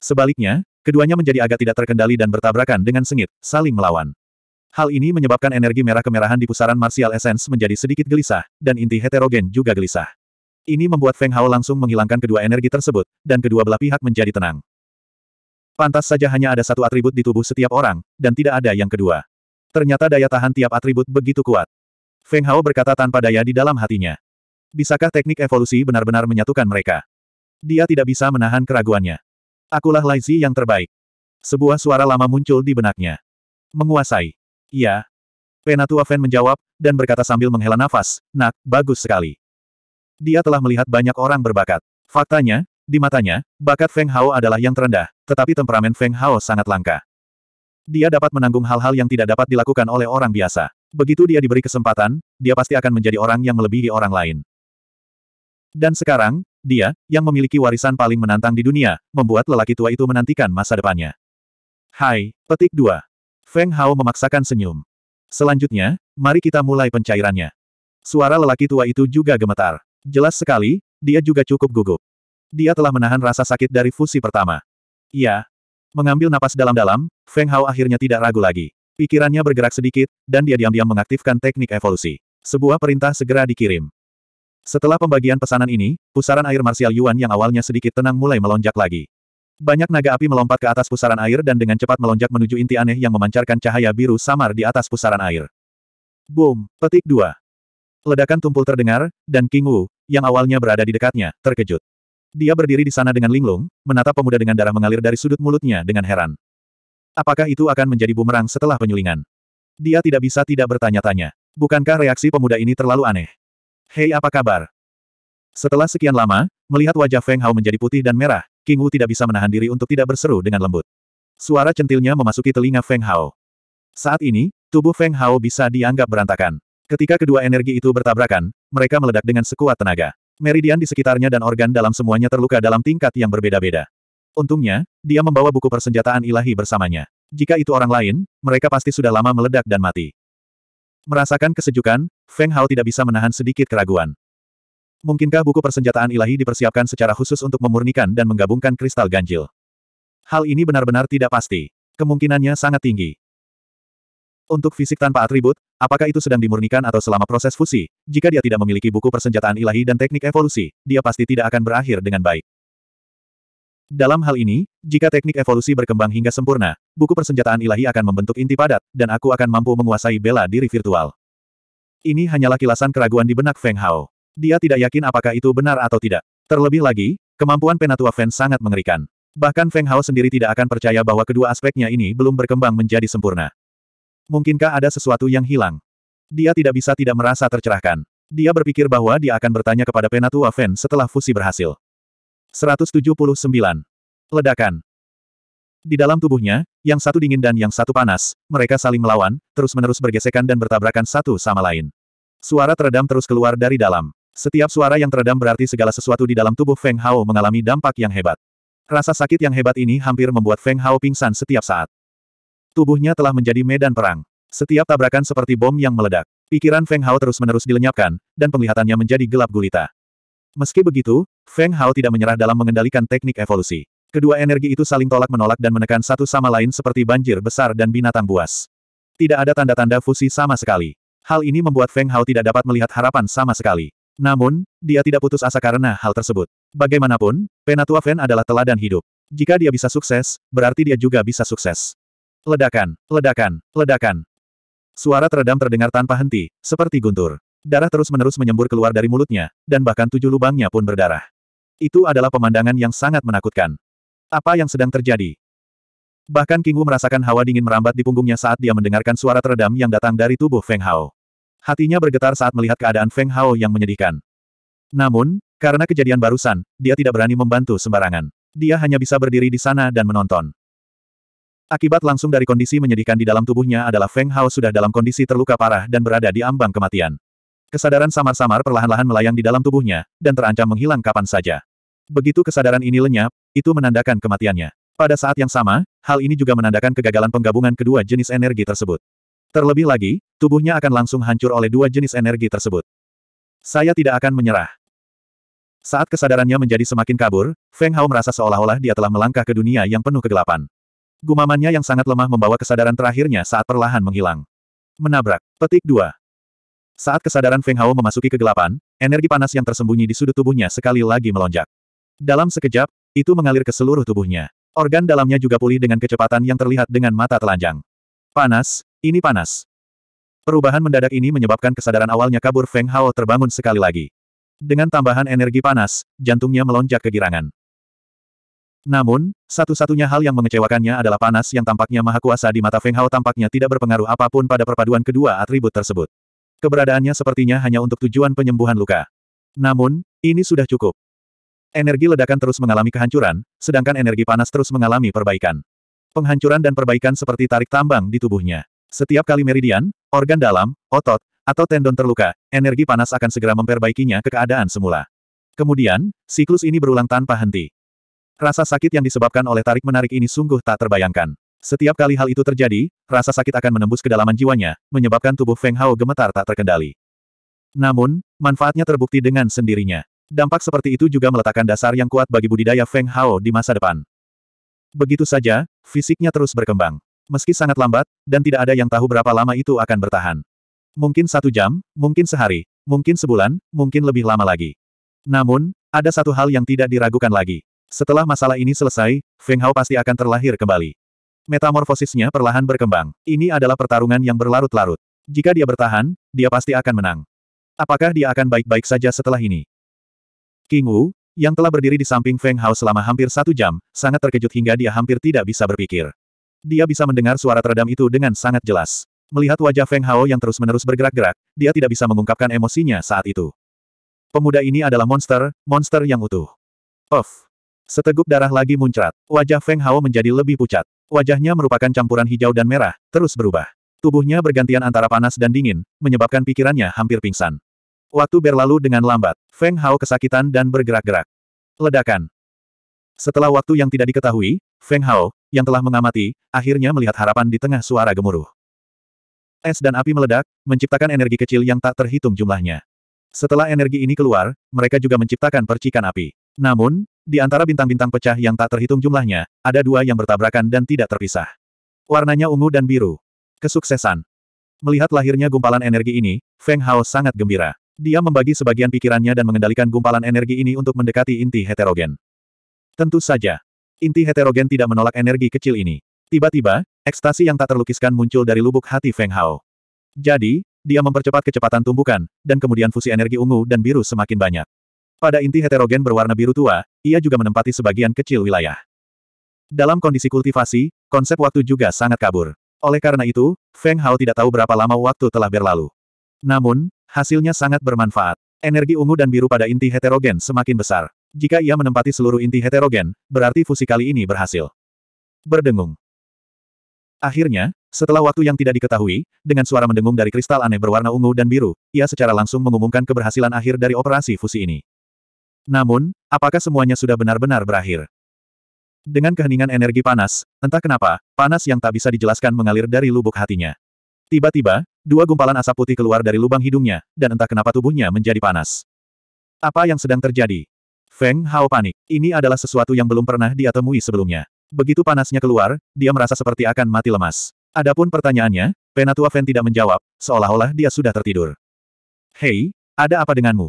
Sebaliknya, keduanya menjadi agak tidak terkendali dan bertabrakan dengan sengit, saling melawan. Hal ini menyebabkan energi merah kemerahan di pusaran martial essence menjadi sedikit gelisah, dan inti heterogen juga gelisah. Ini membuat Feng Hao langsung menghilangkan kedua energi tersebut, dan kedua belah pihak menjadi tenang. Pantas saja hanya ada satu atribut di tubuh setiap orang, dan tidak ada yang kedua. Ternyata daya tahan tiap atribut begitu kuat. Feng Hao berkata tanpa daya di dalam hatinya. Bisakah teknik evolusi benar-benar menyatukan mereka? Dia tidak bisa menahan keraguannya. Akulah Lai Zi yang terbaik. Sebuah suara lama muncul di benaknya. Menguasai. Iya. Penatua Fen menjawab, dan berkata sambil menghela nafas, Nak, bagus sekali. Dia telah melihat banyak orang berbakat. Faktanya, di matanya, bakat Feng Hao adalah yang terendah, tetapi temperamen Feng Hao sangat langka. Dia dapat menanggung hal-hal yang tidak dapat dilakukan oleh orang biasa. Begitu dia diberi kesempatan, dia pasti akan menjadi orang yang melebihi orang lain. Dan sekarang, dia, yang memiliki warisan paling menantang di dunia, membuat lelaki tua itu menantikan masa depannya. Hai, petik 2. Feng Hao memaksakan senyum. Selanjutnya, mari kita mulai pencairannya. Suara lelaki tua itu juga gemetar. Jelas sekali, dia juga cukup gugup. Dia telah menahan rasa sakit dari fusi pertama. Ya. Mengambil napas dalam-dalam, Feng Hao akhirnya tidak ragu lagi. Pikirannya bergerak sedikit, dan dia diam-diam mengaktifkan teknik evolusi. Sebuah perintah segera dikirim. Setelah pembagian pesanan ini, pusaran air Marsial Yuan yang awalnya sedikit tenang mulai melonjak lagi. Banyak naga api melompat ke atas pusaran air dan dengan cepat melonjak menuju inti aneh yang memancarkan cahaya biru samar di atas pusaran air. Boom, petik dua. Ledakan tumpul terdengar, dan King Wu, yang awalnya berada di dekatnya, terkejut. Dia berdiri di sana dengan linglung, menatap pemuda dengan darah mengalir dari sudut mulutnya dengan heran. Apakah itu akan menjadi bumerang setelah penyulingan? Dia tidak bisa tidak bertanya-tanya. Bukankah reaksi pemuda ini terlalu aneh? Hei apa kabar? Setelah sekian lama, melihat wajah Feng Hao menjadi putih dan merah, King Wu tidak bisa menahan diri untuk tidak berseru dengan lembut. Suara centilnya memasuki telinga Feng Hao. Saat ini, tubuh Feng Hao bisa dianggap berantakan. Ketika kedua energi itu bertabrakan, mereka meledak dengan sekuat tenaga. Meridian di sekitarnya dan organ dalam semuanya terluka dalam tingkat yang berbeda-beda. Untungnya, dia membawa buku persenjataan ilahi bersamanya. Jika itu orang lain, mereka pasti sudah lama meledak dan mati. Merasakan kesejukan, Feng Hao tidak bisa menahan sedikit keraguan. Mungkinkah buku persenjataan ilahi dipersiapkan secara khusus untuk memurnikan dan menggabungkan kristal ganjil? Hal ini benar-benar tidak pasti. Kemungkinannya sangat tinggi. Untuk fisik tanpa atribut, apakah itu sedang dimurnikan atau selama proses fusi? Jika dia tidak memiliki buku persenjataan ilahi dan teknik evolusi, dia pasti tidak akan berakhir dengan baik. Dalam hal ini, jika teknik evolusi berkembang hingga sempurna, buku persenjataan ilahi akan membentuk inti padat, dan aku akan mampu menguasai bela diri virtual. Ini hanyalah kilasan keraguan di benak Feng Hao. Dia tidak yakin apakah itu benar atau tidak. Terlebih lagi, kemampuan Penatua Feng sangat mengerikan. Bahkan Feng Hao sendiri tidak akan percaya bahwa kedua aspeknya ini belum berkembang menjadi sempurna. Mungkinkah ada sesuatu yang hilang? Dia tidak bisa tidak merasa tercerahkan. Dia berpikir bahwa dia akan bertanya kepada Penatua Fen setelah fusi berhasil. 179. Ledakan. Di dalam tubuhnya, yang satu dingin dan yang satu panas, mereka saling melawan, terus-menerus bergesekan dan bertabrakan satu sama lain. Suara teredam terus keluar dari dalam. Setiap suara yang teredam berarti segala sesuatu di dalam tubuh Feng Hao mengalami dampak yang hebat. Rasa sakit yang hebat ini hampir membuat Feng Hao pingsan setiap saat. Tubuhnya telah menjadi medan perang. Setiap tabrakan seperti bom yang meledak. Pikiran Feng Hao terus-menerus dilenyapkan, dan penglihatannya menjadi gelap gulita. Meski begitu, Feng Hao tidak menyerah dalam mengendalikan teknik evolusi. Kedua energi itu saling tolak-menolak dan menekan satu sama lain seperti banjir besar dan binatang buas. Tidak ada tanda-tanda fusi sama sekali. Hal ini membuat Feng Hao tidak dapat melihat harapan sama sekali. Namun, dia tidak putus asa karena hal tersebut. Bagaimanapun, Penatua Fen adalah teladan hidup. Jika dia bisa sukses, berarti dia juga bisa sukses. Ledakan, ledakan, ledakan. Suara teredam terdengar tanpa henti, seperti guntur. Darah terus-menerus menyembur keluar dari mulutnya, dan bahkan tujuh lubangnya pun berdarah. Itu adalah pemandangan yang sangat menakutkan. Apa yang sedang terjadi? Bahkan King Wu merasakan hawa dingin merambat di punggungnya saat dia mendengarkan suara teredam yang datang dari tubuh Feng Hao. Hatinya bergetar saat melihat keadaan Feng Hao yang menyedihkan. Namun, karena kejadian barusan, dia tidak berani membantu sembarangan. Dia hanya bisa berdiri di sana dan menonton. Akibat langsung dari kondisi menyedihkan di dalam tubuhnya adalah Feng Hao sudah dalam kondisi terluka parah dan berada di ambang kematian. Kesadaran samar-samar perlahan-lahan melayang di dalam tubuhnya, dan terancam menghilang kapan saja. Begitu kesadaran ini lenyap, itu menandakan kematiannya. Pada saat yang sama, hal ini juga menandakan kegagalan penggabungan kedua jenis energi tersebut. Terlebih lagi, tubuhnya akan langsung hancur oleh dua jenis energi tersebut. Saya tidak akan menyerah. Saat kesadarannya menjadi semakin kabur, Feng Hao merasa seolah-olah dia telah melangkah ke dunia yang penuh kegelapan. Gumamannya yang sangat lemah membawa kesadaran terakhirnya saat perlahan menghilang. Menabrak. Petik 2. Saat kesadaran Feng Hao memasuki kegelapan, energi panas yang tersembunyi di sudut tubuhnya sekali lagi melonjak. Dalam sekejap, itu mengalir ke seluruh tubuhnya. Organ dalamnya juga pulih dengan kecepatan yang terlihat dengan mata telanjang. Panas, ini panas. Perubahan mendadak ini menyebabkan kesadaran awalnya kabur Feng Hao terbangun sekali lagi. Dengan tambahan energi panas, jantungnya melonjak kegirangan. Namun, satu-satunya hal yang mengecewakannya adalah panas yang tampaknya maha kuasa di mata Feng Hao tampaknya tidak berpengaruh apapun pada perpaduan kedua atribut tersebut. Keberadaannya sepertinya hanya untuk tujuan penyembuhan luka. Namun, ini sudah cukup. Energi ledakan terus mengalami kehancuran, sedangkan energi panas terus mengalami perbaikan. Penghancuran dan perbaikan seperti tarik tambang di tubuhnya. Setiap kali meridian, organ dalam, otot, atau tendon terluka, energi panas akan segera memperbaikinya ke keadaan semula. Kemudian, siklus ini berulang tanpa henti. Rasa sakit yang disebabkan oleh tarik-menarik ini sungguh tak terbayangkan. Setiap kali hal itu terjadi, rasa sakit akan menembus kedalaman jiwanya, menyebabkan tubuh Feng Hao gemetar tak terkendali. Namun, manfaatnya terbukti dengan sendirinya. Dampak seperti itu juga meletakkan dasar yang kuat bagi budidaya Feng Hao di masa depan. Begitu saja, fisiknya terus berkembang. Meski sangat lambat, dan tidak ada yang tahu berapa lama itu akan bertahan. Mungkin satu jam, mungkin sehari, mungkin sebulan, mungkin lebih lama lagi. Namun, ada satu hal yang tidak diragukan lagi. Setelah masalah ini selesai, Feng Hao pasti akan terlahir kembali. Metamorfosisnya perlahan berkembang. Ini adalah pertarungan yang berlarut-larut. Jika dia bertahan, dia pasti akan menang. Apakah dia akan baik-baik saja setelah ini? King Wu, yang telah berdiri di samping Feng Hao selama hampir satu jam, sangat terkejut hingga dia hampir tidak bisa berpikir. Dia bisa mendengar suara teredam itu dengan sangat jelas. Melihat wajah Feng Hao yang terus-menerus bergerak-gerak, dia tidak bisa mengungkapkan emosinya saat itu. Pemuda ini adalah monster, monster yang utuh. Of, Seteguk darah lagi muncrat. Wajah Feng Hao menjadi lebih pucat. Wajahnya merupakan campuran hijau dan merah, terus berubah. Tubuhnya bergantian antara panas dan dingin, menyebabkan pikirannya hampir pingsan. Waktu berlalu dengan lambat, Feng Hao kesakitan dan bergerak-gerak. Ledakan. Setelah waktu yang tidak diketahui, Feng Hao, yang telah mengamati, akhirnya melihat harapan di tengah suara gemuruh. Es dan api meledak, menciptakan energi kecil yang tak terhitung jumlahnya. Setelah energi ini keluar, mereka juga menciptakan percikan api. Namun, di antara bintang-bintang pecah yang tak terhitung jumlahnya, ada dua yang bertabrakan dan tidak terpisah. Warnanya ungu dan biru. Kesuksesan. Melihat lahirnya gumpalan energi ini, Feng Hao sangat gembira. Dia membagi sebagian pikirannya dan mengendalikan gumpalan energi ini untuk mendekati inti heterogen. Tentu saja. Inti heterogen tidak menolak energi kecil ini. Tiba-tiba, ekstasi yang tak terlukiskan muncul dari lubuk hati Feng Hao. Jadi, dia mempercepat kecepatan tumbukan, dan kemudian fusi energi ungu dan biru semakin banyak. Pada inti heterogen berwarna biru tua, ia juga menempati sebagian kecil wilayah. Dalam kondisi kultivasi, konsep waktu juga sangat kabur. Oleh karena itu, Feng Hao tidak tahu berapa lama waktu telah berlalu. Namun, hasilnya sangat bermanfaat. Energi ungu dan biru pada inti heterogen semakin besar. Jika ia menempati seluruh inti heterogen, berarti fusi kali ini berhasil. Berdengung. Akhirnya, setelah waktu yang tidak diketahui, dengan suara mendengung dari kristal aneh berwarna ungu dan biru, ia secara langsung mengumumkan keberhasilan akhir dari operasi fusi ini. Namun, apakah semuanya sudah benar-benar berakhir? Dengan keheningan energi panas, entah kenapa, panas yang tak bisa dijelaskan mengalir dari lubuk hatinya. Tiba-tiba, dua gumpalan asap putih keluar dari lubang hidungnya, dan entah kenapa tubuhnya menjadi panas. Apa yang sedang terjadi? Feng Hao panik. Ini adalah sesuatu yang belum pernah dia temui sebelumnya. Begitu panasnya keluar, dia merasa seperti akan mati lemas. Adapun pertanyaannya, Penatua Feng tidak menjawab, seolah-olah dia sudah tertidur. Hei, ada apa denganmu?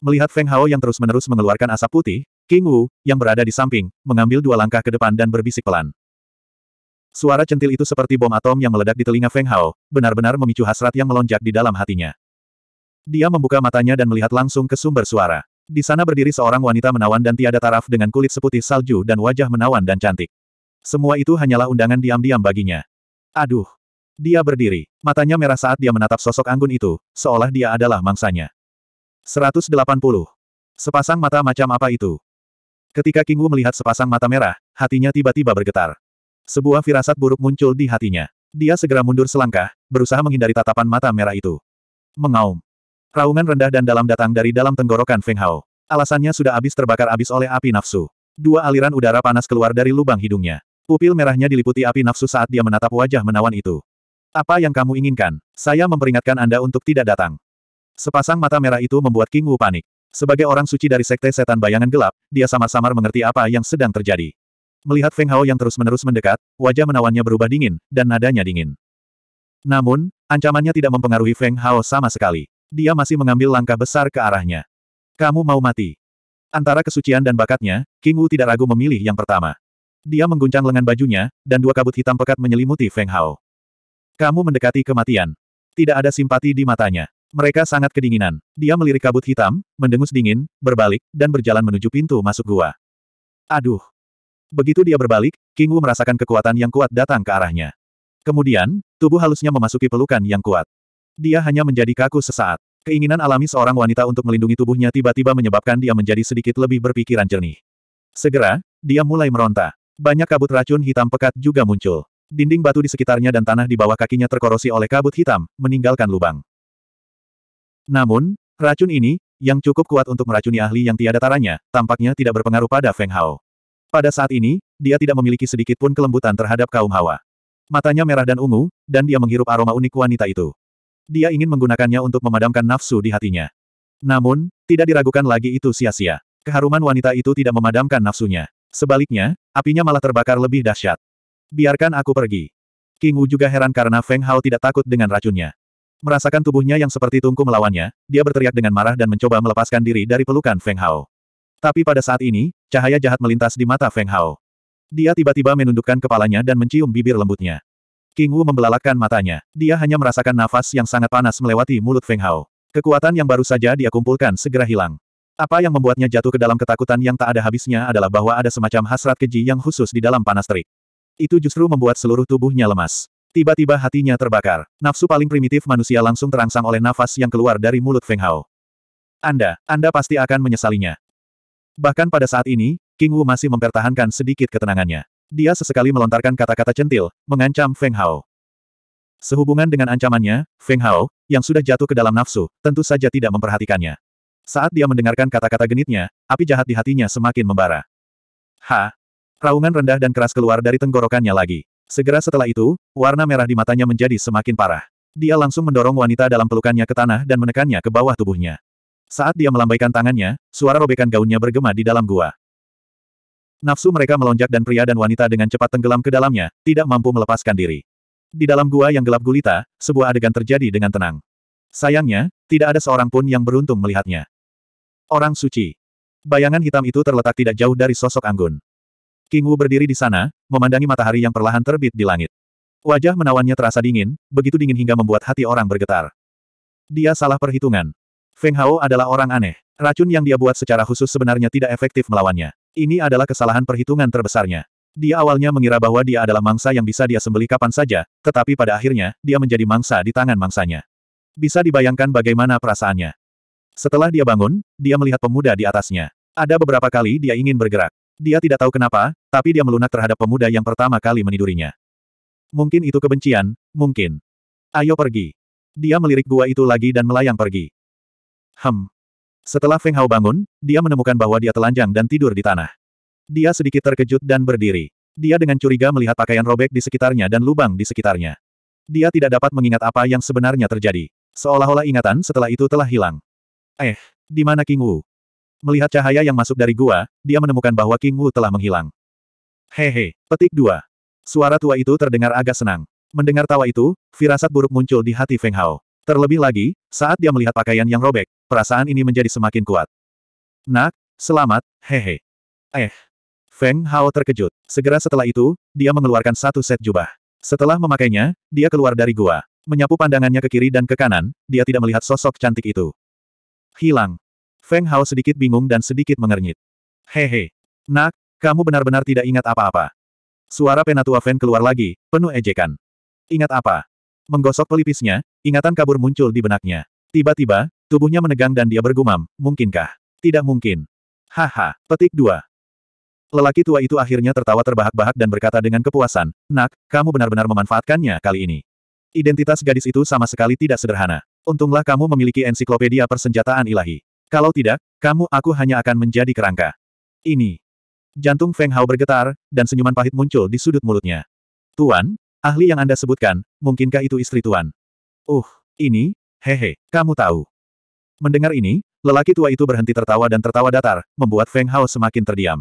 Melihat Feng Hao yang terus-menerus mengeluarkan asap putih, King Wu, yang berada di samping, mengambil dua langkah ke depan dan berbisik pelan. Suara centil itu seperti bom atom yang meledak di telinga Feng Hao, benar-benar memicu hasrat yang melonjak di dalam hatinya. Dia membuka matanya dan melihat langsung ke sumber suara. Di sana berdiri seorang wanita menawan dan tiada taraf dengan kulit seputih salju dan wajah menawan dan cantik. Semua itu hanyalah undangan diam-diam baginya. Aduh! Dia berdiri, matanya merah saat dia menatap sosok anggun itu, seolah dia adalah mangsanya. 180. Sepasang mata macam apa itu? Ketika King Wu melihat sepasang mata merah, hatinya tiba-tiba bergetar. Sebuah firasat buruk muncul di hatinya. Dia segera mundur selangkah, berusaha menghindari tatapan mata merah itu. Mengaum. Raungan rendah dan dalam datang dari dalam tenggorokan Feng Hao. Alasannya sudah habis terbakar habis oleh api nafsu. Dua aliran udara panas keluar dari lubang hidungnya. Pupil merahnya diliputi api nafsu saat dia menatap wajah menawan itu. Apa yang kamu inginkan? Saya memperingatkan Anda untuk tidak datang. Sepasang mata merah itu membuat King Wu panik. Sebagai orang suci dari sekte setan bayangan gelap, dia sama-samar mengerti apa yang sedang terjadi. Melihat Feng Hao yang terus-menerus mendekat, wajah menawannya berubah dingin, dan nadanya dingin. Namun, ancamannya tidak mempengaruhi Feng Hao sama sekali. Dia masih mengambil langkah besar ke arahnya. Kamu mau mati. Antara kesucian dan bakatnya, King Wu tidak ragu memilih yang pertama. Dia mengguncang lengan bajunya, dan dua kabut hitam pekat menyelimuti Feng Hao. Kamu mendekati kematian. Tidak ada simpati di matanya. Mereka sangat kedinginan. Dia melirik kabut hitam, mendengus dingin, berbalik, dan berjalan menuju pintu masuk gua. Aduh. Begitu dia berbalik, King Wu merasakan kekuatan yang kuat datang ke arahnya. Kemudian, tubuh halusnya memasuki pelukan yang kuat. Dia hanya menjadi kaku sesaat. Keinginan alami seorang wanita untuk melindungi tubuhnya tiba-tiba menyebabkan dia menjadi sedikit lebih berpikiran jernih. Segera, dia mulai meronta. Banyak kabut racun hitam pekat juga muncul. Dinding batu di sekitarnya dan tanah di bawah kakinya terkorosi oleh kabut hitam, meninggalkan lubang. Namun, racun ini, yang cukup kuat untuk meracuni ahli yang tiada taranya, tampaknya tidak berpengaruh pada Feng Hao. Pada saat ini, dia tidak memiliki sedikit pun kelembutan terhadap kaum hawa. Matanya merah dan ungu, dan dia menghirup aroma unik wanita itu. Dia ingin menggunakannya untuk memadamkan nafsu di hatinya. Namun, tidak diragukan lagi itu sia-sia. Keharuman wanita itu tidak memadamkan nafsunya. Sebaliknya, apinya malah terbakar lebih dahsyat. Biarkan aku pergi. King Wu juga heran karena Feng Hao tidak takut dengan racunnya. Merasakan tubuhnya yang seperti tungku melawannya, dia berteriak dengan marah dan mencoba melepaskan diri dari pelukan Feng Hao. Tapi pada saat ini, cahaya jahat melintas di mata Feng Hao. Dia tiba-tiba menundukkan kepalanya dan mencium bibir lembutnya. King Wu membelalakkan matanya. Dia hanya merasakan nafas yang sangat panas melewati mulut Feng Hao. Kekuatan yang baru saja dia kumpulkan segera hilang. Apa yang membuatnya jatuh ke dalam ketakutan yang tak ada habisnya adalah bahwa ada semacam hasrat keji yang khusus di dalam panas terik. Itu justru membuat seluruh tubuhnya lemas. Tiba-tiba hatinya terbakar. Nafsu paling primitif manusia langsung terangsang oleh nafas yang keluar dari mulut Feng Hao. Anda, Anda pasti akan menyesalinya. Bahkan pada saat ini, King Wu masih mempertahankan sedikit ketenangannya. Dia sesekali melontarkan kata-kata centil, mengancam Feng Hao. Sehubungan dengan ancamannya, Feng Hao, yang sudah jatuh ke dalam nafsu, tentu saja tidak memperhatikannya. Saat dia mendengarkan kata-kata genitnya, api jahat di hatinya semakin membara. Ha! Raungan rendah dan keras keluar dari tenggorokannya lagi. Segera setelah itu, warna merah di matanya menjadi semakin parah. Dia langsung mendorong wanita dalam pelukannya ke tanah dan menekannya ke bawah tubuhnya. Saat dia melambaikan tangannya, suara robekan gaunnya bergema di dalam gua. Nafsu mereka melonjak dan pria dan wanita dengan cepat tenggelam ke dalamnya, tidak mampu melepaskan diri. Di dalam gua yang gelap gulita, sebuah adegan terjadi dengan tenang. Sayangnya, tidak ada seorang pun yang beruntung melihatnya. Orang suci. Bayangan hitam itu terletak tidak jauh dari sosok Anggun. King Wu berdiri di sana, memandangi matahari yang perlahan terbit di langit. Wajah menawannya terasa dingin, begitu dingin hingga membuat hati orang bergetar. Dia salah perhitungan. Feng Hao adalah orang aneh. Racun yang dia buat secara khusus sebenarnya tidak efektif melawannya. Ini adalah kesalahan perhitungan terbesarnya. Dia awalnya mengira bahwa dia adalah mangsa yang bisa dia sembeli kapan saja, tetapi pada akhirnya, dia menjadi mangsa di tangan mangsanya. Bisa dibayangkan bagaimana perasaannya. Setelah dia bangun, dia melihat pemuda di atasnya. Ada beberapa kali dia ingin bergerak. Dia tidak tahu kenapa, tapi dia melunak terhadap pemuda yang pertama kali menidurinya. Mungkin itu kebencian, mungkin. Ayo pergi. Dia melirik gua itu lagi dan melayang pergi. Hem. Setelah Feng Hao bangun, dia menemukan bahwa dia telanjang dan tidur di tanah. Dia sedikit terkejut dan berdiri. Dia dengan curiga melihat pakaian robek di sekitarnya dan lubang di sekitarnya. Dia tidak dapat mengingat apa yang sebenarnya terjadi. Seolah-olah ingatan setelah itu telah hilang. Eh, di mana King Wu? Melihat cahaya yang masuk dari gua, dia menemukan bahwa King Wu telah menghilang. Hehe, petik dua. Suara tua itu terdengar agak senang. Mendengar tawa itu, firasat buruk muncul di hati Feng Hao. Terlebih lagi, saat dia melihat pakaian yang robek, perasaan ini menjadi semakin kuat. Nak, selamat, hehe. Eh. Feng Hao terkejut. Segera setelah itu, dia mengeluarkan satu set jubah. Setelah memakainya, dia keluar dari gua. Menyapu pandangannya ke kiri dan ke kanan, dia tidak melihat sosok cantik itu. Hilang. Feng Hao sedikit bingung dan sedikit mengernyit. Hehe. Nak, kamu benar-benar tidak ingat apa-apa. Suara penatua Feng keluar lagi, penuh ejekan. Ingat apa? Menggosok pelipisnya, ingatan kabur muncul di benaknya. Tiba-tiba, tubuhnya menegang dan dia bergumam, mungkinkah? Tidak mungkin. Haha, petik dua. Lelaki tua itu akhirnya tertawa terbahak-bahak dan berkata dengan kepuasan, Nak, kamu benar-benar memanfaatkannya kali ini. Identitas gadis itu sama sekali tidak sederhana. Untunglah kamu memiliki ensiklopedia persenjataan ilahi. Kalau tidak, kamu aku hanya akan menjadi kerangka. Ini. Jantung Feng Hao bergetar, dan senyuman pahit muncul di sudut mulutnya. Tuan, ahli yang Anda sebutkan, mungkinkah itu istri Tuan? Uh, ini, hehe, kamu tahu. Mendengar ini, lelaki tua itu berhenti tertawa dan tertawa datar, membuat Feng Hao semakin terdiam.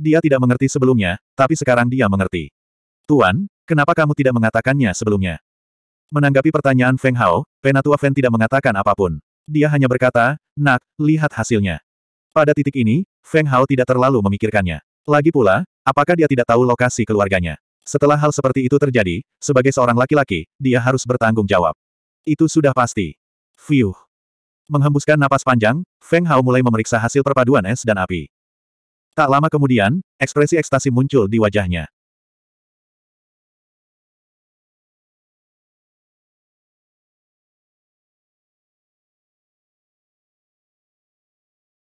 Dia tidak mengerti sebelumnya, tapi sekarang dia mengerti. Tuan, kenapa kamu tidak mengatakannya sebelumnya? Menanggapi pertanyaan Feng Hao, penatua Feng tidak mengatakan apapun dia hanya berkata, nak, lihat hasilnya. Pada titik ini, Feng Hao tidak terlalu memikirkannya. Lagi pula, apakah dia tidak tahu lokasi keluarganya? Setelah hal seperti itu terjadi, sebagai seorang laki-laki, dia harus bertanggung jawab. Itu sudah pasti. Fiuh. Menghembuskan napas panjang, Feng Hao mulai memeriksa hasil perpaduan es dan api. Tak lama kemudian, ekspresi ekstasi muncul di wajahnya.